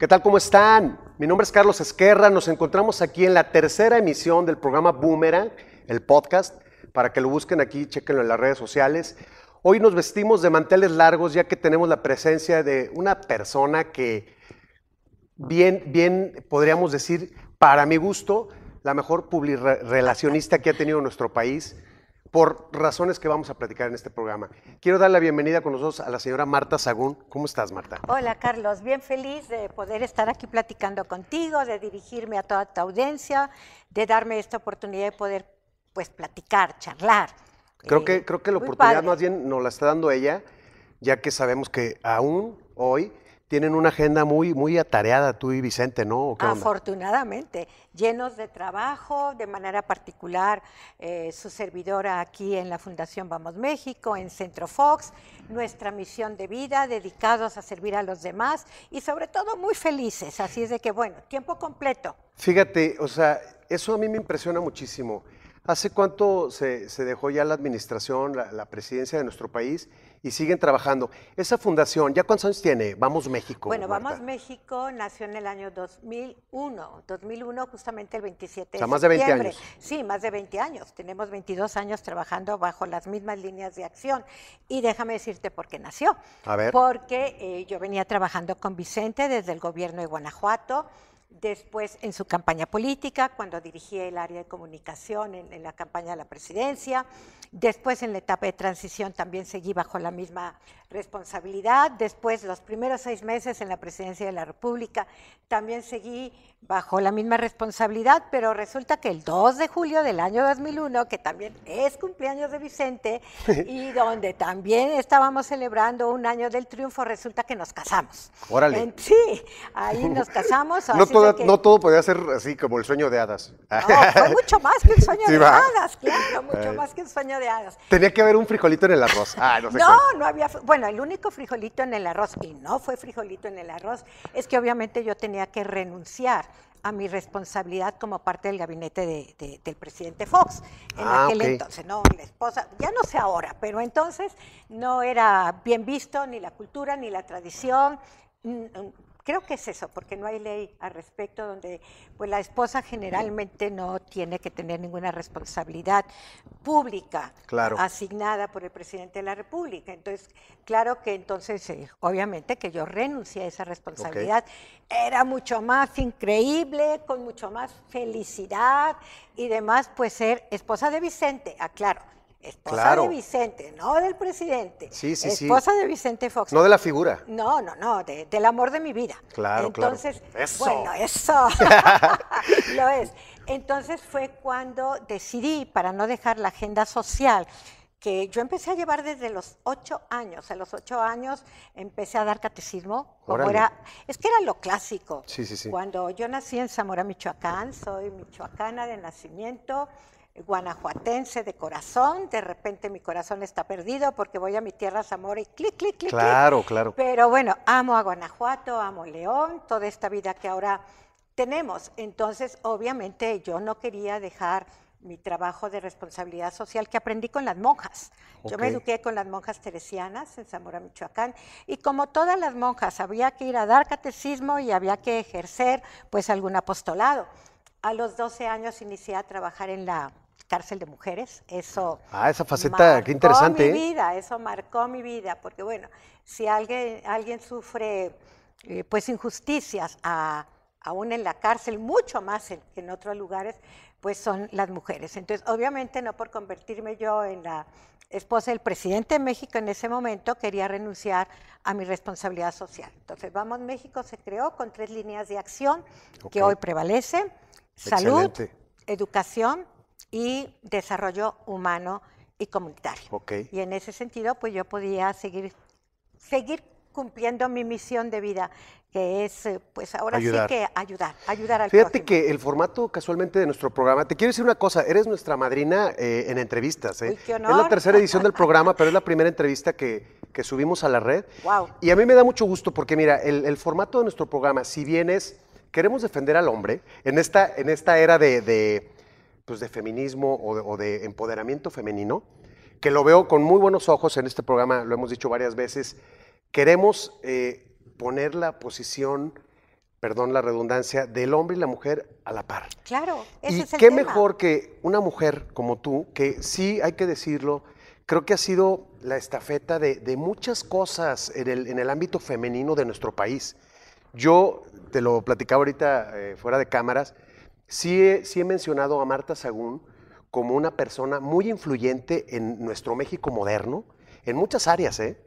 ¿Qué tal? ¿Cómo están? Mi nombre es Carlos Esquerra. Nos encontramos aquí en la tercera emisión del programa Boomerang, el podcast. Para que lo busquen aquí, chequenlo en las redes sociales. Hoy nos vestimos de manteles largos ya que tenemos la presencia de una persona que bien, bien podríamos decir, para mi gusto, la mejor publirelacionista que ha tenido nuestro país por razones que vamos a platicar en este programa. Quiero dar la bienvenida con nosotros a la señora Marta Sagún. ¿Cómo estás, Marta? Hola, Carlos. Bien feliz de poder estar aquí platicando contigo, de dirigirme a toda tu audiencia, de darme esta oportunidad de poder pues platicar, charlar. Creo que eh, creo que la oportunidad más bien nos la está dando ella, ya que sabemos que aún hoy tienen una agenda muy, muy atareada, tú y Vicente, ¿no? Afortunadamente, llenos de trabajo, de manera particular eh, su servidora aquí en la Fundación Vamos México, en Centro Fox, nuestra misión de vida, dedicados a servir a los demás y sobre todo muy felices, así es de que bueno, tiempo completo. Fíjate, o sea, eso a mí me impresiona muchísimo. ¿Hace cuánto se, se dejó ya la administración, la, presidencia de nuestro país y siguen trabajando? Esa fundación, ¿ya cuántos años tiene? Vamos México. Bueno, Vamos México nació en el año 2001, 2001 justamente el 27 de o sea, más de 20 años. Sí, más de 20 años. Tenemos 22 años trabajando bajo las mismas líneas de acción. Y déjame decirte por qué nació. A ver. Porque eh, yo venía trabajando con Vicente desde el gobierno de Guanajuato Después, en su campaña política, cuando dirigía el área de comunicación en, la campaña de la presidencia. Después, en la etapa de transición, también seguí bajo la misma responsabilidad. Después, los primeros seis meses en la presidencia de la República, también seguí bajo la misma responsabilidad, pero resulta que el 2 de julio del año 2001, que también es cumpleaños de Vicente, y donde también estábamos celebrando un año del triunfo, resulta que nos casamos. Órale. sí, ahí nos casamos. no, todo podía ser así como el sueño de hadas. No, fue mucho más que el sueño de hadas, claro, mucho eh. más que el sueño de hadas. Tenía que haber un frijolito en el arroz. Ah, no, no, no había, bueno, bueno, el único frijolito en el arroz, y no fue frijolito en el arroz, es que obviamente yo tenía que renunciar a mi responsabilidad como parte del gabinete del presidente Fox. En ah, aquel entonces, no, la esposa, ya no sé ahora, pero entonces no era bien visto ni la cultura, ni la tradición, mm, creo que es eso, porque no hay ley al respecto donde pues la esposa generalmente no tiene que tener ninguna responsabilidad pública asignada por el presidente de la República. Entonces, claro que entonces eh, obviamente que yo renuncié a esa responsabilidad. Era mucho más increíble, con mucho más felicidad y demás pues ser esposa de Vicente, aclaro Esposa de Vicente, no del presidente. Sí, Esposa de Vicente Fox. No de la figura. No, no, no, del amor de mi vida. Claro, Entonces, Bueno, eso. Lo es. Entonces fue cuando decidí, para no dejar la agenda social, que yo empecé a llevar desde los ocho años. A los ocho años empecé a dar catecismo. Como era, es que era lo clásico. Sí, sí, sí. Cuando yo nací en Zamora, Michoacán, soy michoacana de nacimiento guanajuatense de corazón, de repente mi corazón está perdido porque voy a mi tierra Zamora y clic, clic, clic. Claro, claro. Pero bueno, amo a Guanajuato, amo León, toda esta vida que ahora tenemos. Entonces, obviamente yo no quería dejar mi trabajo de responsabilidad social que aprendí con las monjas. Yo me eduqué con las monjas teresianas en Zamora, Michoacán, y como todas las monjas había que ir a dar catecismo y había que ejercer pues algún apostolado. A los 12 años inicié a trabajar en la cárcel de mujeres. Eso. Ah, esa faceta, qué interesante. mi ¿eh? vida, eso marcó mi vida, porque bueno, si alguien, alguien sufre eh, pues injusticias aún en la cárcel, mucho más que en otros lugares, pues son las mujeres. Entonces, obviamente no por convertirme yo en la esposa del presidente de México en ese momento, quería renunciar a mi responsabilidad social. Entonces, Vamos México se creó con tres líneas de acción que hoy prevalecen. Salud, educación y desarrollo humano y comunitario. Y en ese sentido, pues yo podía seguir, cumpliendo mi misión de vida, que es, eh, pues ahora sí que ayudar, ayudar al Fíjate que el formato casualmente de nuestro programa, te quiero decir una cosa, eres nuestra madrina eh, en entrevistas. Eh. Es la tercera edición del programa, pero es la primera entrevista que, subimos a la red. Y a mí me da mucho gusto porque, mira, el, el formato de nuestro programa, si bien es queremos defender al hombre en esta, en esta era de, de, pues, feminismo o de, empoderamiento femenino, que lo veo con muy buenos ojos en este programa, lo hemos dicho varias veces, queremos eh, poner la posición, perdón la redundancia, del hombre y la mujer a la par. Claro, ese es el qué mejor que una mujer como tú, que sí hay que decirlo, creo que ha sido la estafeta de, muchas cosas en el, en el, ámbito femenino de nuestro país yo te lo platicaba ahorita eh, fuera de cámaras. Sí he, sí he mencionado a Marta Sagún como una persona muy influyente en nuestro México moderno, en muchas áreas, ¿eh?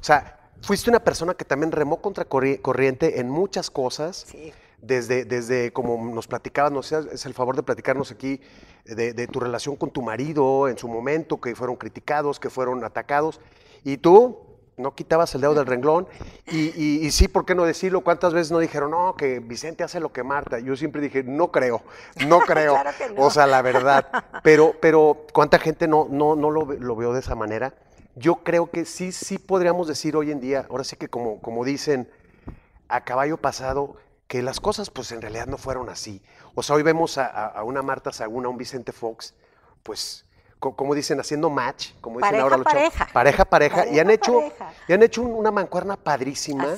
O sea, fuiste una persona que también remó contra corriente en muchas cosas. Desde, desde como nos platicabas, sé, es el favor de platicarnos aquí eh, de, de, tu relación con tu marido en su momento, que fueron criticados, que fueron atacados, y tú no quitabas el dedo del renglón. Y, sí, ¿por qué no decirlo? ¿Cuántas veces no dijeron, no, que Vicente hace lo que Marta? Yo siempre dije, no creo, no creo. O sea, la verdad. Pero, pero ¿cuánta gente no, no, no lo, veo de esa manera? Yo creo que sí, sí podríamos decir hoy en día, ahora sí que como, como dicen, a caballo pasado, que las cosas pues en realidad no fueron así. O sea, hoy vemos a, una Marta Saguna, a un Vicente Fox, pues como dicen, haciendo match, como dicen ahora los pareja. pareja, pareja, y han hecho, y han hecho una mancuerna padrísima.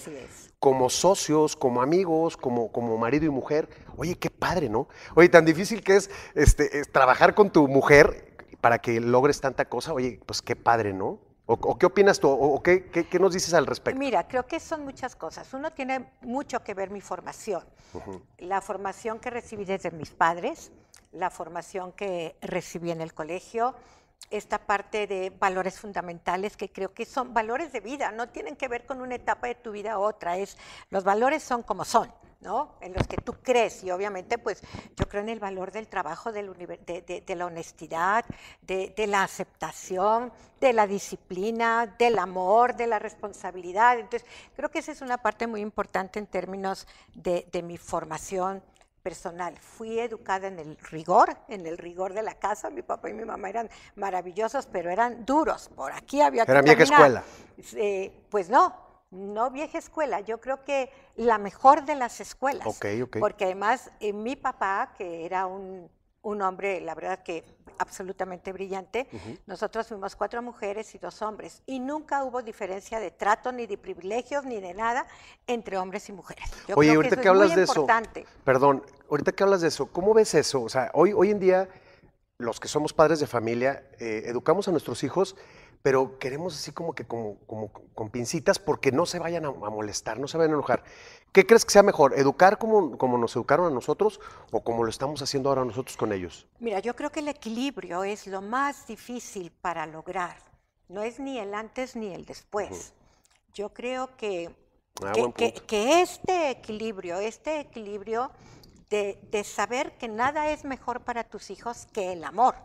Como socios, como amigos, como, como marido y mujer. Oye, qué padre, ¿no? Oye, tan difícil que es, este, trabajar con tu mujer para que logres tanta cosa. Oye, pues qué padre, ¿no? ¿O, qué opinas tú? ¿O, qué, qué, nos dices al respecto? Mira, creo que son muchas cosas. Uno tiene mucho que ver mi formación. La formación que recibí desde mis padres, la formación que recibí en el colegio, esta parte de valores fundamentales que creo que son valores de vida, no tienen que ver con una etapa de tu vida u otra, es los valores son como son. ¿no? En los que tú crees. Y obviamente, pues yo creo en el valor del trabajo, de, de, la honestidad, de, de, la aceptación, de la disciplina, del amor, de la responsabilidad. Entonces, creo que esa es una parte muy importante en términos de mi formación personal. Fui educada en el rigor, en el rigor de la casa. Mi papá y mi mamá eran maravillosos, pero eran duros. Por aquí había que Era vieja escuela. pues no, no vieja escuela. Yo creo que la mejor de las escuelas. Porque además eh, mi papá, que era un, un, hombre, la verdad que absolutamente brillante, nosotros fuimos cuatro mujeres y dos hombres. Y nunca hubo diferencia de trato, ni de privilegios, ni de nada entre hombres y mujeres. Yo Oye, creo ahorita que, hablas es de importante. eso, perdón, ahorita que hablas de eso, ¿cómo ves eso? O sea, hoy, hoy en día, los que somos padres de familia, eh, educamos a nuestros hijos, pero queremos así como que como, como, con pincitas porque no se vayan a, molestar, no se vayan a enojar. ¿Qué crees que sea mejor? ¿Educar como, como nos educaron a nosotros o como lo estamos haciendo ahora nosotros con ellos? Mira, yo creo que el equilibrio es lo más difícil para lograr. No es ni el antes ni el después. Yo creo que, ah, que este equilibrio, este equilibrio de, saber que nada es mejor para tus hijos que el amor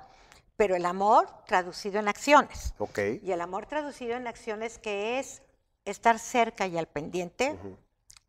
pero el amor traducido en acciones. Y el amor traducido en acciones que es estar cerca y al pendiente,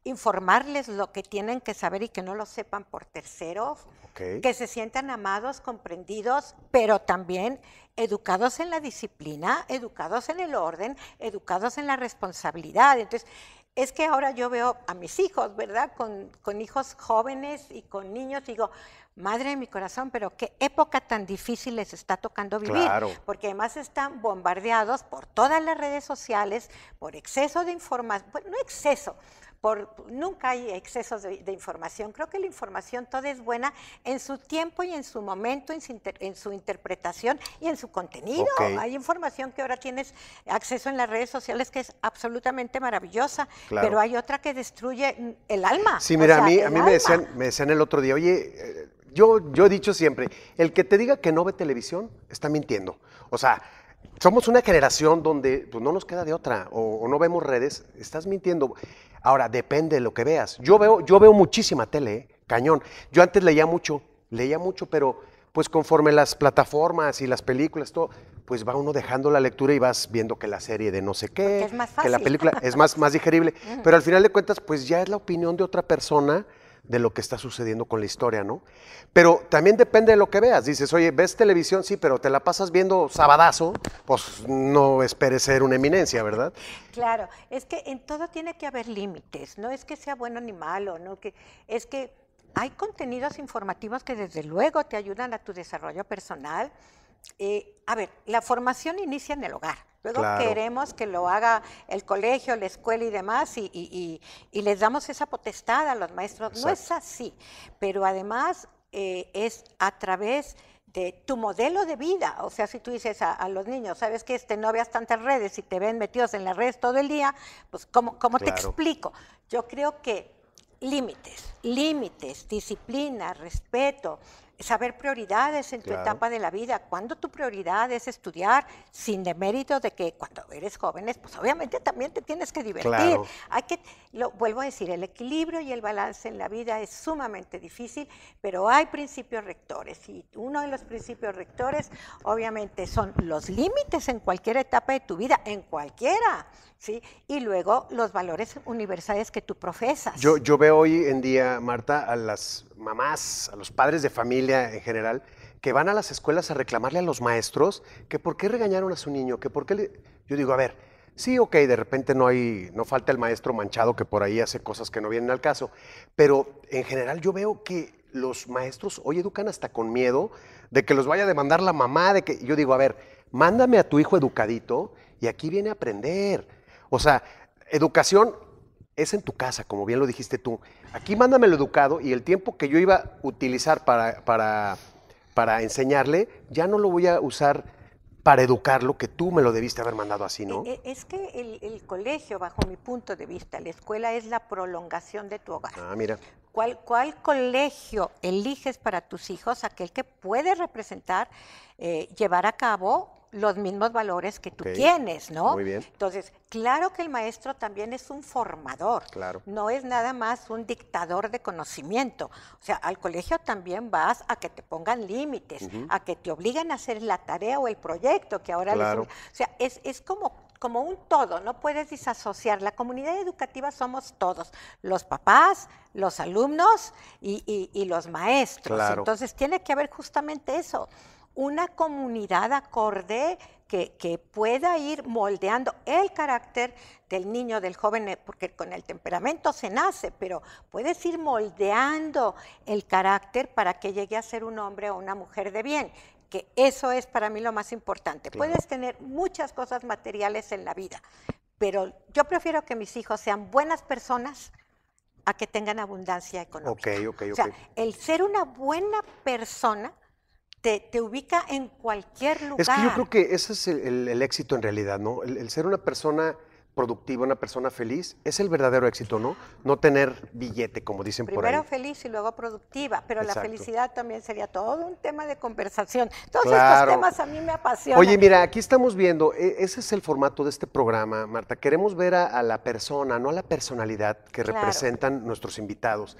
informarles lo que tienen que saber y que no lo sepan por terceros, que se sientan amados, comprendidos, pero también educados en la disciplina, educados en el orden, educados en la responsabilidad. Entonces, es que ahora yo veo a mis hijos, ¿verdad? Con, hijos jóvenes y con niños, digo, madre de mi corazón, pero qué época tan difícil les está tocando vivir. Claro. Porque además están bombardeados por todas las redes sociales, por exceso de información, bueno, no exceso, nunca hay excesos de, información. Creo que la información toda es buena en su tiempo y en su momento, en su, interpretación y en su contenido. Hay información que ahora tienes acceso en las redes sociales que es absolutamente maravillosa, pero hay otra que destruye el alma. Sí, mira, a mí, a mí me, decían, me decían el otro día, oye, eh, yo, yo he dicho siempre, el que te diga que no ve televisión está mintiendo. O sea, somos una generación donde pues, no nos queda de otra o, no vemos redes, estás mintiendo. Ahora, depende de lo que veas. Yo veo, yo veo muchísima tele, ¿eh? cañón. Yo antes leía mucho, leía mucho, pero pues conforme las plataformas y las películas, todo, pues va uno dejando la lectura y vas viendo que la serie de no sé qué, que la película es más, más digerible. Pero al final de cuentas, pues ya es la opinión de otra persona de lo que está sucediendo con la historia, ¿no? Pero también depende de lo que veas. Dices, oye, ves televisión, sí, pero te la pasas viendo sabadazo, pues no esperes ser una eminencia, ¿verdad? Claro, es que en todo tiene que haber límites, no es que sea bueno ni malo, ¿no? Que, es que hay contenidos informativos que desde luego te ayudan a tu desarrollo personal, eh, a ver, la formación inicia en el hogar. Luego queremos que lo haga el colegio, la escuela y demás, y, les damos esa potestad a los maestros. No es así, pero además eh, es a través de tu modelo de vida. O sea, si tú dices a, los niños, sabes que este, no veas tantas redes y te ven metidos en las redes todo el día, pues ¿cómo, te explico? Yo creo que límites, límites, disciplina, respeto, saber prioridades en tu etapa de la vida. Cuando tu prioridad es estudiar, sin demérito de que cuando eres jóvenes, pues obviamente también te tienes que divertir. Hay que, lo vuelvo a decir, el equilibrio y el balance en la vida es sumamente difícil, pero hay principios rectores y uno de los principios rectores, obviamente, son los límites en cualquier etapa de tu vida, en cualquiera. ¿sí? Y luego los valores universales que tú profesas. Yo, veo hoy en día, Marta, a las mamás, a los padres de familia en general, que van a las escuelas a reclamarle a los maestros que por qué regañaron a su niño, que por qué le... Yo digo, a ver, sí, ok, de repente no hay, no falta el maestro manchado que por ahí hace cosas que no vienen al caso, pero en general yo veo que los maestros hoy educan hasta con miedo de que los vaya a demandar la mamá, de que yo digo, a ver, mándame a tu hijo educadito y aquí viene a aprender. O sea, educación es en tu casa, como bien lo dijiste tú. Aquí mándamelo educado y el tiempo que yo iba a utilizar para, para, enseñarle, ya no lo voy a usar para educarlo que tú me lo debiste haber mandado así, ¿no? E, e, es que el, colegio, bajo mi punto de vista, la escuela es la prolongación de tu hogar. Ah, mira. ¿Cuál, colegio eliges para tus hijos? Aquel que puede representar, eh, llevar a cabo los mismos valores que tú tienes, ¿no? Muy bien. Entonces, claro que el maestro también es un formador. Claro. No es nada más un dictador de conocimiento. O sea, al colegio también vas a que te pongan límites, a que te obligan a hacer la tarea o el proyecto que ahora claro. les... O sea, es, es como como un todo, no puedes disasociar. La comunidad educativa somos todos, los papás, los alumnos y, y los maestros. Claro. Entonces tiene que haber justamente eso, una comunidad acorde que, pueda ir moldeando el carácter del niño, del joven, eh, porque con el temperamento se nace, pero puedes ir moldeando el carácter para que llegue a ser un hombre o una mujer de bien, que eso es para mí lo más importante. Puedes tener muchas cosas materiales en la vida, pero yo prefiero que mis hijos sean buenas personas a que tengan abundancia económica. O sea, el ser una buena persona te, ubica en cualquier lugar. Es que yo creo que ese es el, éxito en realidad, ¿no? El, ser una persona productiva, una persona feliz, es el verdadero éxito, ¿no? No tener billete, como dicen por ahí. Primero feliz y luego productiva, pero la felicidad también sería todo un tema de conversación. Todos estos temas a mí me apasionan. Oye, mira, aquí estamos viendo, e, ese es el formato de este programa, Marta. Queremos ver a, la persona, no a la personalidad que representan nuestros invitados.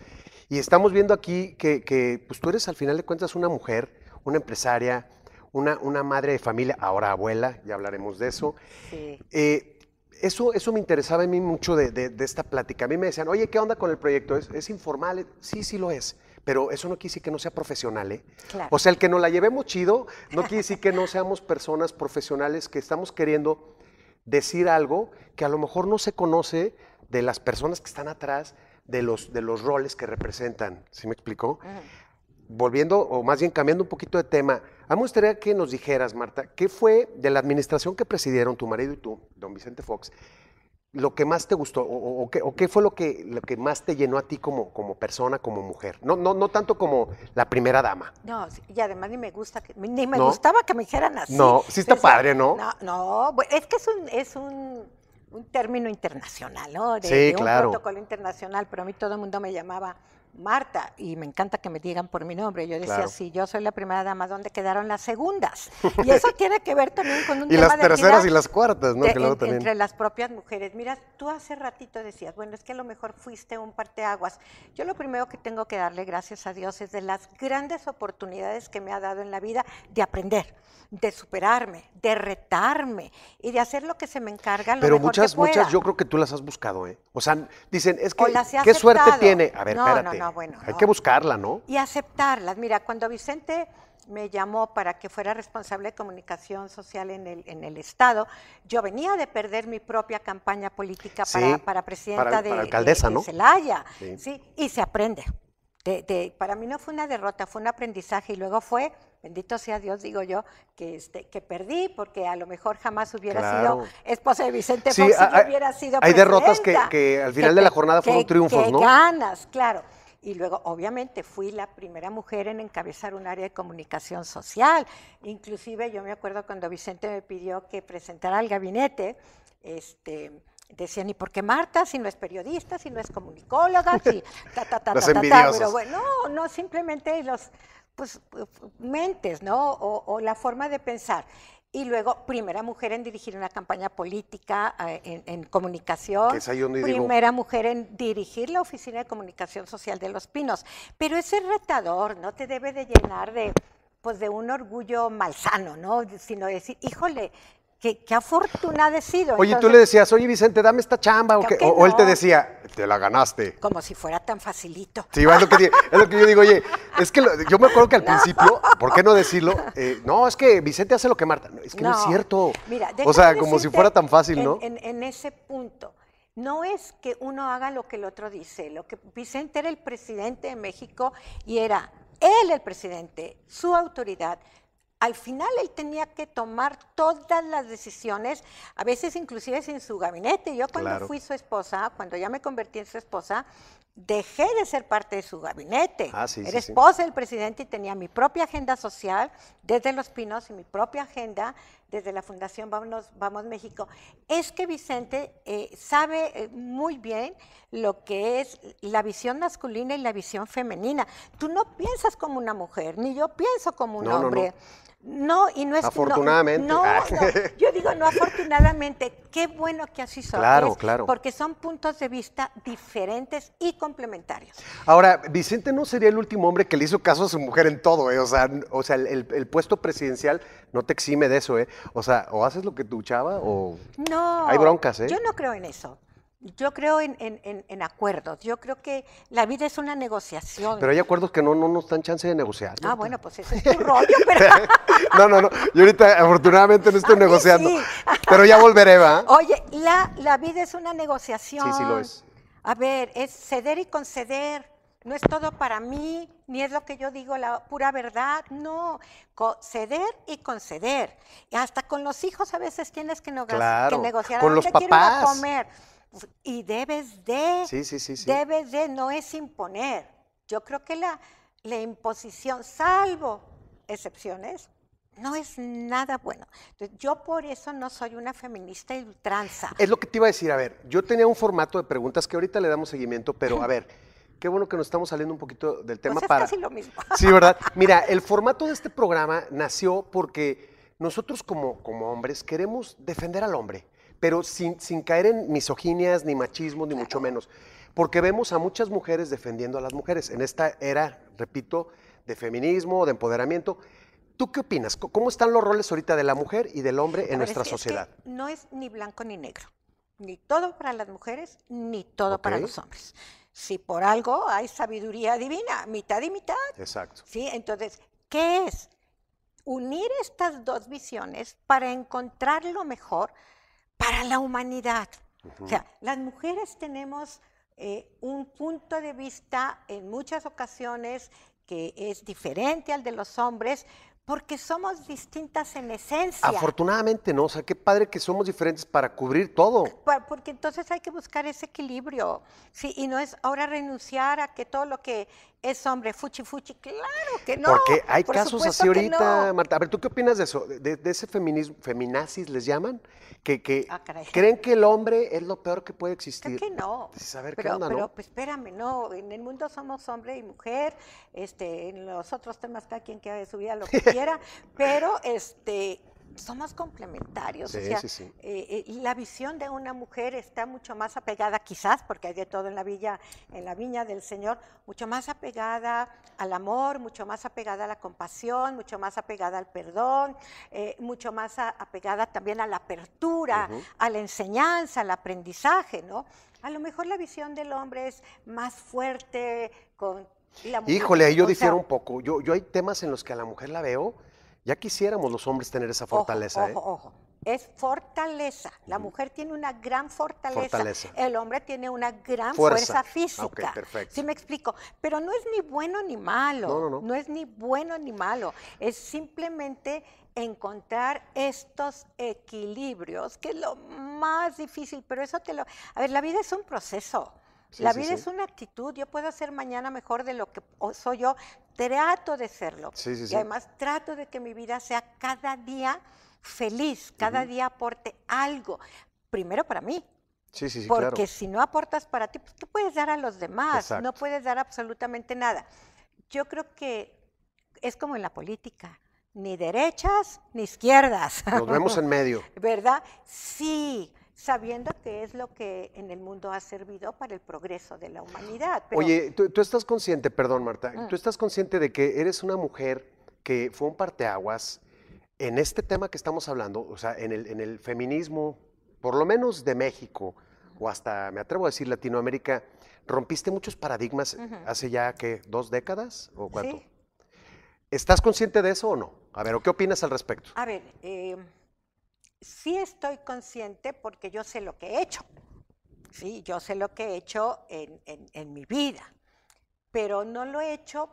Y estamos viendo aquí que, pues, tú eres al final de cuentas una mujer una empresaria, una, madre de familia, ahora abuela, ya hablaremos de eso. Eh, eso, eso, me interesaba a mí mucho de, de, esta plática. A mí me decían, oye, ¿qué onda con el proyecto? ¿Es, informal? Sí, sí lo es. Pero eso no quiere decir que no sea profesional, ¿eh? O sea, el que nos la llevemos chido no quiere decir que no seamos personas profesionales que estamos queriendo decir algo que a lo mejor no se conoce de las personas que están atrás de los, de los roles que representan. ¿Sí me explicó? volviendo, o más bien cambiando un poquito de tema, a mí me gustaría que nos dijeras, Marta, ¿qué fue de la administración que presidieron tu marido y tú, don Vicente Fox, lo que más te gustó o, qué, fue lo que, lo que más te llenó a ti como, como persona, como mujer? No, no, no tanto como la primera dama. No, y además ni me gusta, que, ni me gustaba que me dijeran así. No, sí está padre, ¿no? No, es que es un, es un, término internacional, ¿no? De, un protocolo internacional, pero a mí todo el mundo me llamaba Marta, y me encanta que me digan por mi nombre. Yo decía, sí, yo soy la primera dama, ¿dónde quedaron las segundas? Y eso tiene que ver también con un y tema las terceras y las cuartas, ¿no? Entre las propias mujeres. Mira, tú hace ratito decías, bueno, es que a lo mejor fuiste un parteaguas. Yo lo primero que tengo que darle gracias a Dios es de las grandes oportunidades que me ha dado en la vida de aprender, de superarme, de retarme y de hacer lo que se me encarga. Lo Pero muchas, muchas, yo creo que tú las has buscado, ¿eh? O sea, dicen, es que qué suerte tiene. A ver, espérate bueno. Hay que buscarla, ¿no? Y aceptarla. Mira, cuando Vicente me llamó para que fuera responsable de comunicación social en el, en el Estado, yo venía de perder mi propia campaña política para, para, presidenta de, alcaldesa, Celaya. Sí. Y se aprende. para mí no fue una derrota, fue un aprendizaje y luego fue bendito sea Dios, digo yo, que, este, que perdí, porque a lo mejor jamás hubiera sido esposa de Vicente ah, ah, hubiera sido Hay derrotas que, al final de la jornada fueron triunfos, ¿no? ganas, claro y luego obviamente fui la primera mujer en encabezar un área de comunicación social. Inclusive yo me acuerdo cuando Vicente me pidió que presentara al gabinete, este, decían, ¿y por qué Marta si no es periodista, si no es comunicóloga? Si Pero bueno, no, no, simplemente los pues, mentes, ¿no? o la forma de pensar y luego primera mujer en dirigir una campaña política eh, en, comunicación, primera mujer en dirigir la Oficina de Comunicación Social de Los Pinos. Pero ese retador no te debe de llenar de pues de un orgullo malsano, ¿no? Sino decir, híjole, Qué, qué ha sido. Oye, tú le decías, oye Vicente, dame esta chamba, o, él te decía, te la ganaste. Como si fuera tan facilito. Sí, es lo que, yo digo, oye, es que yo me acuerdo que al principio, ¿por qué no decirlo? Eh, no, es que Vicente hace lo que Marta, es que no, es cierto. o sea, como si fuera tan fácil, ¿no? En, ese punto, no es que uno haga lo que el otro dice, lo que Vicente era el presidente de México y era él el presidente, su autoridad, al final él tenía que tomar todas las decisiones, a veces inclusive sin su gabinete. Yo cuando fui su esposa, cuando ya me convertí en su esposa, dejé de ser parte de su gabinete. Ah, Era esposa del presidente y tenía mi propia agenda social desde Los Pinos y mi propia agenda desde la Fundación Vamos, México, es que Vicente eh, sabe eh, muy bien lo que es la visión masculina y la visión femenina. Tú no piensas como una mujer, ni yo pienso como un hombre. No, y no es afortunadamente. Ah. No, yo digo no afortunadamente. Qué bueno que así son. Claro, claro. Porque son puntos de vista diferentes y complementarios. Ahora, Vicente no sería el último hombre que le hizo caso a su mujer en todo, eh, o sea, el, puesto presidencial no te exime de eso, ¿eh? O sea, o haces lo que tu chava o... No. Hay broncas, ¿eh? Yo no creo en eso. Yo creo en, acuerdos. Yo creo que la vida es una negociación. Pero hay acuerdos que no, no nos dan chance de negociar. ¿no? Ah, bueno, pues ese es tu rollo, pero... no, no, no. Yo ahorita afortunadamente no estoy negociando. pero ya volveré, ¿va? Oye, la, la vida es una negociación. Sí, sí lo es. A ver, es ceder y conceder no es todo para mí, ni es lo que yo digo la pura verdad, no, ceder y conceder. hasta con los hijos a veces tienes que, no negociar. Con los papás. comer? Y debes de, sí, sí, sí, debes de, no es imponer. Yo creo que la, imposición, salvo excepciones, no es nada bueno. Yo por eso no soy una feminista ultranza. Es lo que te iba a decir. A ver, yo tenía un formato de preguntas que ahorita le damos seguimiento, pero a ver. Qué bueno que nos estamos saliendo un poquito del tema pues es para. Casi lo mismo. Sí, ¿verdad? Mira, el formato de este programa nació porque nosotros como, como hombres queremos defender al hombre, pero sin, sin caer en misoginias, ni machismo, ni mucho menos. Porque vemos a muchas mujeres defendiendo a las mujeres en esta era, repito, de feminismo, de empoderamiento. ¿Tú qué opinas? ¿Cómo están los roles ahorita de la mujer y del hombre en nuestra sociedad? no es ni blanco ni negro, ni todo para las mujeres, ni todo para los hombres si por algo hay sabiduría divina, mitad y mitad. Exacto. Sí, entonces, ¿qué es? Unir estas dos visiones para encontrar lo mejor para la humanidad. O sea, las mujeres tenemos eh, un punto de vista en muchas ocasiones que es diferente al de los hombres, porque somos distintas en esencia. Afortunadamente no, o sea, qué padre que somos diferentes para cubrir todo. Porque entonces hay que buscar ese equilibrio, ¿sí? Y no es ahora renunciar a que todo lo que es hombre fuchi fuchi, claro que no. Porque hay casos así ahorita, Marta. A ver, ¿tú qué opinas de eso? De, ese feminismo, feminazis les llaman, que, ah, creen que el hombre es lo peor que puede existir. que no. ¿qué onda, no? pues espérame, no, en el mundo somos hombre y mujer, este, en los otros temas cada quien de su vida lo que quiera, pero este somos complementarios. o sea, eh, eh, la visión de una mujer está mucho más apegada, quizás, porque hay de todo en la villa, en la viña del Señor, mucho más apegada al amor, mucho más apegada a la compasión, mucho más apegada al perdón, eh, mucho más apegada también a la apertura, a la enseñanza, al aprendizaje, ¿no? A lo mejor la visión del hombre es más fuerte, con la mujer. Híjole, ahí yo difiero un poco. Yo, yo hay temas en los que a la mujer la veo ya quisiéramos los hombres tener esa fortaleza. Ojo, ¿eh? ojo, ojo. Es fortaleza. La mujer tiene una gran fortaleza. fortaleza. El hombre tiene una gran fuerza, ah, física. perfecto. Sí me explico. Pero no es ni bueno ni malo. No, no, no. no es ni bueno ni malo. Es simplemente encontrar estos equilibrios, que es lo más difícil. Pero eso te lo... A ver, la vida es un proceso. la vida es una actitud. Yo puedo hacer mañana mejor de lo que soy yo trato de serlo. Y además trato de que mi vida sea cada día feliz, cada día aporte algo. Primero para mí. porque si no aportas para ti, tú pues, puedes dar a los demás, no puedes dar absolutamente nada. Yo creo que es como en la política, ni derechas ni izquierdas. Nos vemos en medio. ¿Verdad? Sí sabiendo que es lo que en el mundo ha servido para el progreso de la humanidad. Oye, ¿tú, estás consciente, perdón Marta, mm. tú estás consciente de que eres una mujer que fue un parteaguas en este tema que estamos hablando, o sea, en el, feminismo, por lo menos de México, o hasta, me atrevo a decir, Latinoamérica, rompiste muchos paradigmas hace ya, ¿qué? ¿Dos décadas o cuánto? ¿Estás consciente de eso o no? A ver, ¿qué opinas al respecto? A ver, eh, sí estoy consciente porque yo sé lo que he hecho. Sí, yo sé lo que he hecho en, mi vida, pero no lo he hecho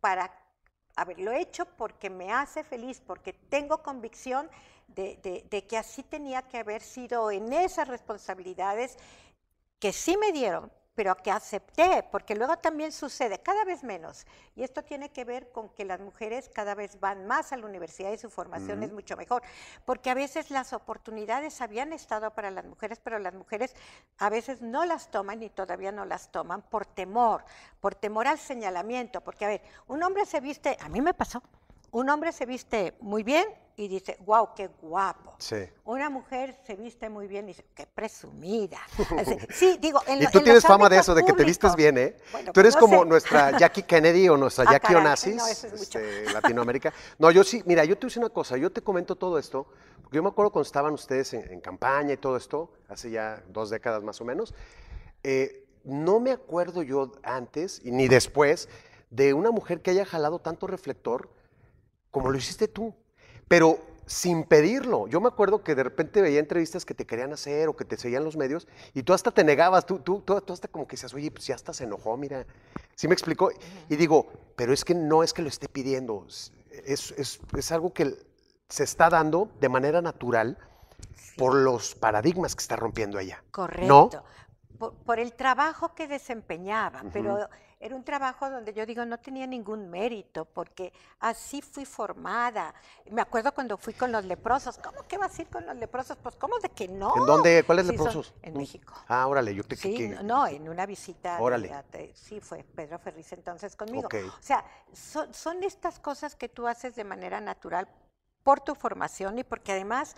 para a lo he hecho porque me hace feliz, porque tengo convicción de, que así tenía que haber sido en esas responsabilidades que sí me dieron, pero que acepté, porque luego también sucede cada vez menos. Y esto tiene que ver con que las mujeres cada vez van más a la universidad y su formación es mucho mejor, porque a veces las oportunidades habían estado para las mujeres, pero las mujeres a veces no las toman y todavía no las toman por temor, por temor al señalamiento, porque a ver, un hombre se viste, a mí me pasó, un hombre se viste muy bien y dice, wow, qué guapo. Una mujer se viste muy bien y dice, qué presumida. sí, digo, en Y tú tienes fama de eso, de que te vistes bien, ¿eh? tú eres como nuestra Jackie Kennedy o nuestra ah, Jackie Onassis, este, Latinoamérica. No, yo sí, mira, yo te hice una cosa, yo te comento todo esto, porque yo me acuerdo cuando estaban ustedes en, campaña y todo esto, hace ya dos décadas más o menos. Eh, no me acuerdo yo antes, y ni después, de una mujer que haya jalado tanto reflector como lo hiciste tú, pero sin pedirlo. Yo me acuerdo que de repente veía entrevistas que te querían hacer o que te seguían los medios y tú hasta te negabas, tú, tú, hasta como que decías, oye, pues ya hasta se enojó, mira. ¿Sí me explicó? Y digo, pero es que no es que lo esté pidiendo, es, algo que se está dando de manera natural por los paradigmas que está rompiendo ella. Correcto. Por, el trabajo que desempeñaba, pero era un trabajo donde yo digo no tenía ningún mérito porque así fui formada. Me acuerdo cuando fui con los leprosos. ¿Cómo que vas a ir con los leprosos? Pues cómo de que no. ¿En dónde? ¿Cuáles leprosos? en mm. México. Ah, órale, yo te Sí, no, en una visita. Órale. sí, fue Pedro Ferriz entonces conmigo. O sea, son estas cosas que tú haces de manera natural por tu formación y porque además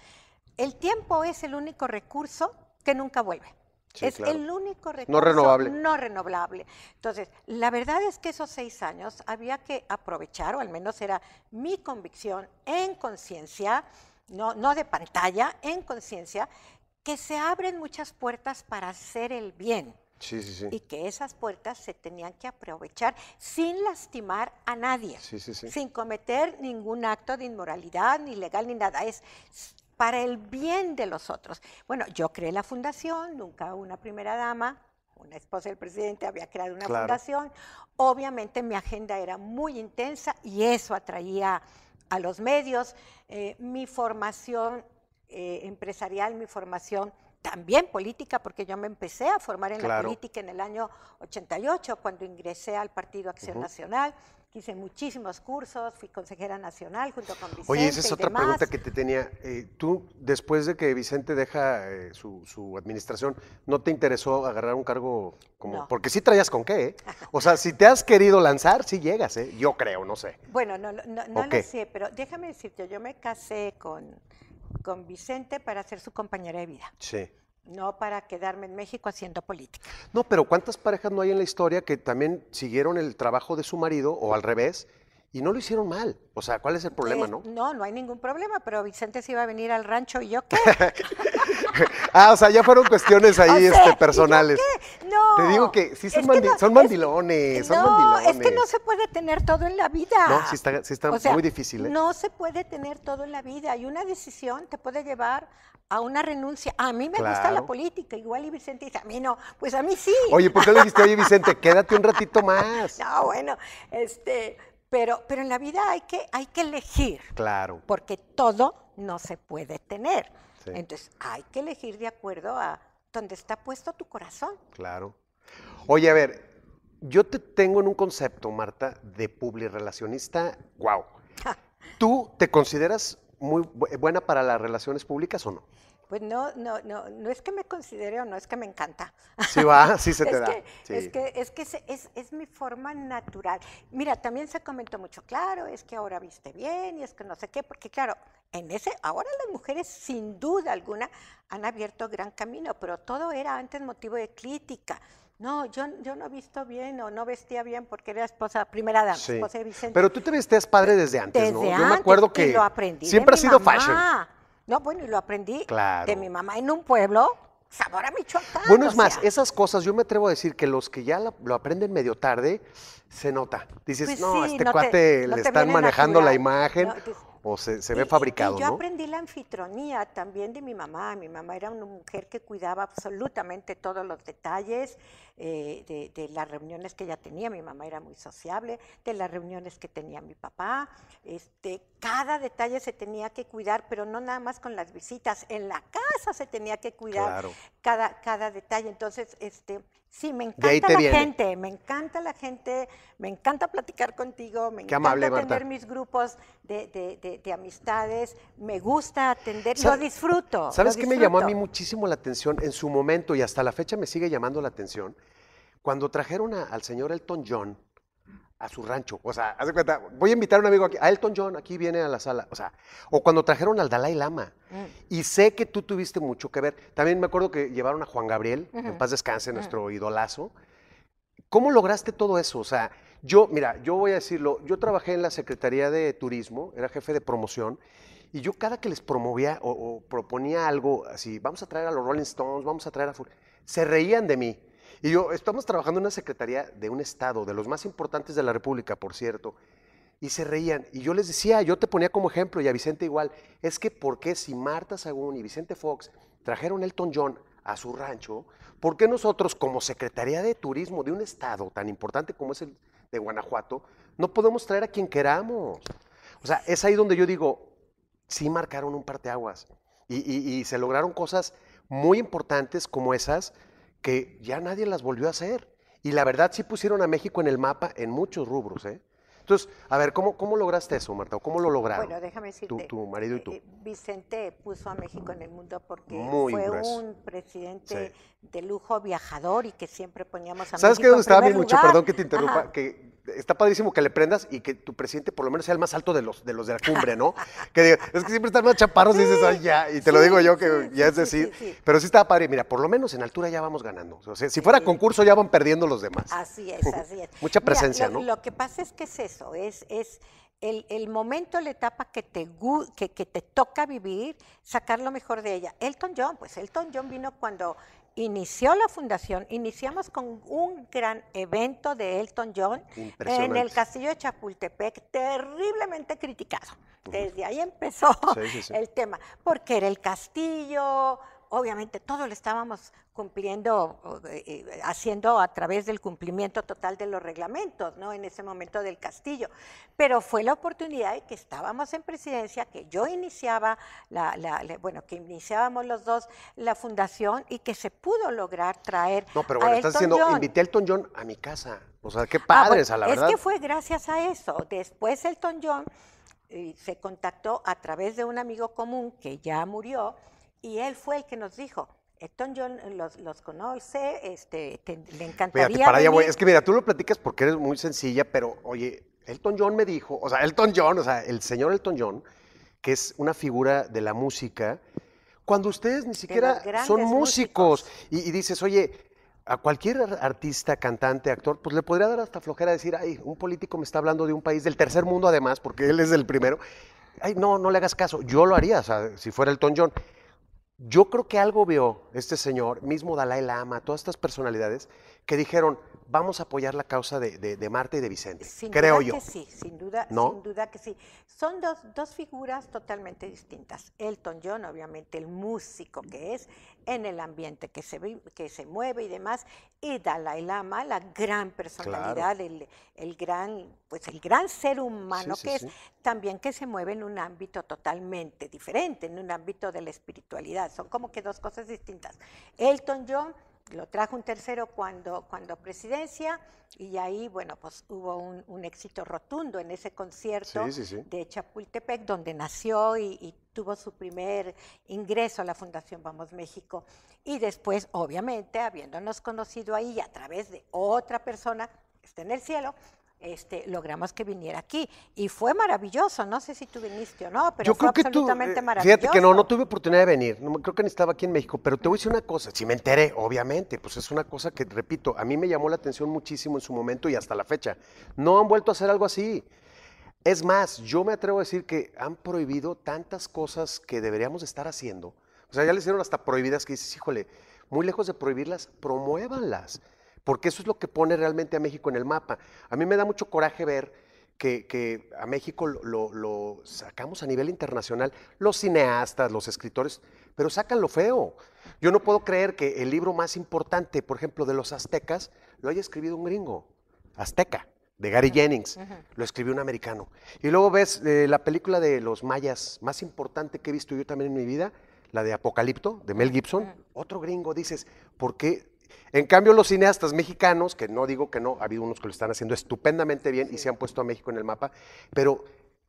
el tiempo es el único recurso que nunca vuelve es el único recurso no renovable. no renovable. Entonces, la verdad es que esos seis años había que aprovechar, o al menos era mi convicción en conciencia, no, no de pantalla, en conciencia, que se abren muchas puertas para hacer el bien. Sí, sí, sí. Y que esas puertas se tenían que aprovechar sin lastimar a nadie, sin cometer ningún acto de inmoralidad, ni legal, ni nada. Es para el bien de los otros. Bueno, yo creé la fundación, nunca una primera dama, una esposa del presidente había creado una fundación. Obviamente mi agenda era muy intensa y eso atraía a los medios. Eh, mi formación eh, empresarial, mi formación también política, porque yo me empecé a formar en la política en el año 88, cuando ingresé al Partido Acción Nacional hice muchísimos cursos, fui consejera nacional junto con Vicente. Oye, esa es otra pregunta que te tenía. Eh, tú, después de que Vicente deja eh, su, su, administración, ¿no te interesó agarrar un cargo como.? Porque sí traías con qué, ¿eh? O sea, si te has querido lanzar, sí llegas, ¿eh? Yo creo, no sé. Bueno, no, no, no, lo sé, pero déjame decirte, yo me casé con, con Vicente para ser su compañera de vida. Sí. No para quedarme en México haciendo política. No, pero ¿cuántas parejas no hay en la historia que también siguieron el trabajo de su marido o al revés y no lo hicieron mal. O sea, ¿cuál es el problema, eh, no? No, no hay ningún problema, pero Vicente se iba a venir al rancho y yo qué. ah, o sea, ya fueron cuestiones ahí este, personales. qué? No. Te digo que sí son, mandilones, no, Es que no se puede tener todo en la vida. No, sí está, sí está muy difícil. ¿eh? No se puede tener todo en la vida y una decisión te puede llevar a una renuncia. A mí me gusta la política, igual y Vicente dice, a mí no, pues a mí sí. Oye, ¿por qué le dijiste, oye Vicente, quédate un ratito más? No, bueno, este, pero, pero en la vida hay que, hay que elegir. Claro. Porque todo no se puede tener. Entonces, hay que elegir de acuerdo a donde está puesto tu corazón. Claro. Oye, a ver, yo te tengo en un concepto, Marta, de publirelacionista, wow. Tú te consideras muy eh, buena para las relaciones públicas o no? Pues no, no, no, no es que me considere o no es que me encanta. Sí va, sí se te es da. Que, Es que, es, es, mi forma natural. Mira, también se comentó mucho, claro, es que ahora viste bien y es que no sé qué, porque claro, en ese, ahora las mujeres sin duda alguna han abierto gran camino, pero todo era antes motivo de crítica. No, yo, yo no he visto bien o no vestía bien porque era esposa, primera dama, esposa de Vicente. Pero tú te vestías padre desde antes, ¿no? Yo me acuerdo que aprendí siempre ha sido fashion. No, bueno, y lo aprendí de mi mamá en un pueblo, sabor a Michoacán. Bueno, es más, esas cosas yo me atrevo a decir que los que ya lo, aprenden medio tarde, se nota. Dices, pues no, este cuate le están manejando la imagen. o se, se ve fabricado. yo aprendí la anfitronía también de mi mamá. Mi mamá era una mujer que cuidaba absolutamente todos los detalles. Eh, de, las reuniones que ella tenía, mi mamá era muy sociable, de las reuniones que tenía mi papá, este, cada detalle se tenía que cuidar, pero no nada más con las visitas, en la casa se tenía que cuidar cada, cada detalle, entonces, este, sí, me encanta la gente, me encanta la gente, me encanta platicar contigo, me encanta tener mis grupos de, amistades, me gusta atender, lo disfruto. ¿Sabes qué me llamó a mí muchísimo la atención en su momento y hasta la fecha me sigue llamando la atención? Cuando trajeron al señor Elton John a su rancho, o sea, haz de cuenta, voy a invitar a un amigo aquí, a Elton John, aquí viene a la sala, o sea, o cuando trajeron al Dalai Lama, mm. y sé que tú tuviste mucho que ver, también me acuerdo que llevaron a Juan Gabriel, en paz descanse, nuestro idolazo, ¿cómo lograste todo eso? O sea, yo, mira, yo voy a decirlo, yo trabajé en la Secretaría de Turismo, era jefe de promoción, y yo cada que les promovía o, proponía algo así, vamos a traer a los Rolling Stones, vamos a traer a... se reían de mí. Y yo, estamos trabajando en una secretaría de un estado, de los más importantes de la República, por cierto, y se reían. Y yo les decía, yo te ponía como ejemplo, y a Vicente igual, es que ¿por qué si Marta Sagún y Vicente Fox trajeron Elton John a su rancho, ¿por qué nosotros como Secretaría de Turismo de un estado tan importante como es el de Guanajuato, no podemos traer a quien queramos? O sea, es ahí donde yo digo, sí marcaron un parteaguas y, y se lograron cosas muy importantes como esas, que ya nadie las volvió a hacer. Y la verdad sí pusieron a México en el mapa en muchos rubros. ¿eh? Entonces, a ver, ¿cómo, ¿cómo lograste eso, Marta? ¿Cómo lo lograron? Bueno, déjame decirte. Tu, marido y tú. Eh, eh, Vicente puso a México en el mundo porque fue un presidente de lujo viajador y que siempre poníamos a México. ¿Sabes qué me gustaba mucho? Perdón que te interrumpa. Que está padrísimo que le prendas y que tu presidente por lo menos sea el más alto de los de, la cumbre, ¿no? que es que siempre están más chaparros y dices, ay, ya, y te lo digo yo que ya es decir, pero sí estaba padre, mira, por lo menos en altura ya vamos ganando. O sea, si fuera concurso ya van perdiendo los demás. Así es, así es. Mucha presencia, lo, ¿no? Lo que pasa es que es eso, es, el, momento, la etapa que te, que te toca vivir, sacar lo mejor de ella. Elton John, pues Elton John vino cuando inició la fundación, iniciamos con un gran evento de Elton John en el castillo de Chapultepec, terriblemente criticado. Desde ahí empezó el tema, porque era el castillo, obviamente todo lo estábamos cumpliendo, eh, eh, haciendo a través del cumplimiento total de los reglamentos, ¿no? En ese momento del castillo. Pero fue la oportunidad de que estábamos en presidencia, que yo iniciaba, la, bueno, que iniciábamos los dos la fundación y que se pudo lograr traer. No, pero bueno, estás diciendo, invité a Elton John a mi casa. O sea, qué ah, padres, a la verdad. Es que fue gracias a eso. Después Elton John eh, se contactó a través de un amigo común que ya murió y él fue el que nos dijo, Elton John eh, los, conoce, este, le encantaría. para Es que mira, tú lo platicas porque eres muy sencilla, pero oye, Elton John me dijo, o sea, Elton John, o sea, el señor Elton John, que es una figura de la música, cuando ustedes ni siquiera son músicos, Y, y, dices, oye, a cualquier artista, cantante, actor, pues le podría dar hasta flojera decir, ay, un político me está hablando de un país del tercer mundo además, porque él es el primero. Ay, no, no le hagas caso. Yo lo haría, o sea, si fuera Elton John yo creo que algo vio este señor, mismo Dalai Lama, todas estas personalidades, que dijeron, vamos a apoyar la causa de, de, Marta y de Vicente, creo yo. sí, sin duda, ¿No? sin duda que sí. Son dos, figuras totalmente distintas. Elton John, obviamente, el músico que es, en el ambiente que se, que se mueve y demás, y Dalai Lama, la gran personalidad, el, el, gran, pues el gran ser humano que es, también que se mueve en un ámbito totalmente diferente, en un ámbito de la espiritualidad. Son como que dos cosas distintas. Elton John lo trajo un tercero cuando, cuando presidencia y ahí, bueno, pues hubo un, éxito rotundo en ese concierto de Chapultepec, donde nació y, y, tuvo su primer ingreso a la Fundación Vamos México. Y después, obviamente, habiéndonos conocido ahí a través de otra persona, que está en el cielo, este, logramos que viniera aquí. Y fue maravilloso, no sé si tú viniste o no, pero Yo fue creo absolutamente maravilloso. Eh, fíjate que no, no tuve oportunidad de venir, no, creo que ni estaba aquí en México, pero te voy a decir una cosa, si me enteré, obviamente, pues es una cosa que, repito, a mí me llamó la atención muchísimo en su momento y hasta la fecha. No han vuelto a hacer algo así. Es más, yo me atrevo a decir que han prohibido tantas cosas que deberíamos estar haciendo. O sea, ya le hicieron hasta prohibidas que dices, híjole, muy lejos de prohibirlas, promuévanlas porque eso es lo que pone realmente a México en el mapa. A mí me da mucho coraje ver que, a México lo, sacamos a nivel internacional, los cineastas, los escritores, pero sacan lo feo. Yo no puedo creer que el libro más importante, por ejemplo, de los aztecas, lo haya escrito un gringo, azteca, de Gary Jennings, lo escribió un americano. Y luego ves eh, la película de los mayas más importante que he visto yo también en mi vida, la de Apocalipto, de Mel Gibson, otro gringo, dices, ¿por qué en cambio, los cineastas mexicanos, que no digo que no, ha habido unos que lo están haciendo estupendamente bien y se han puesto a México en el mapa, pero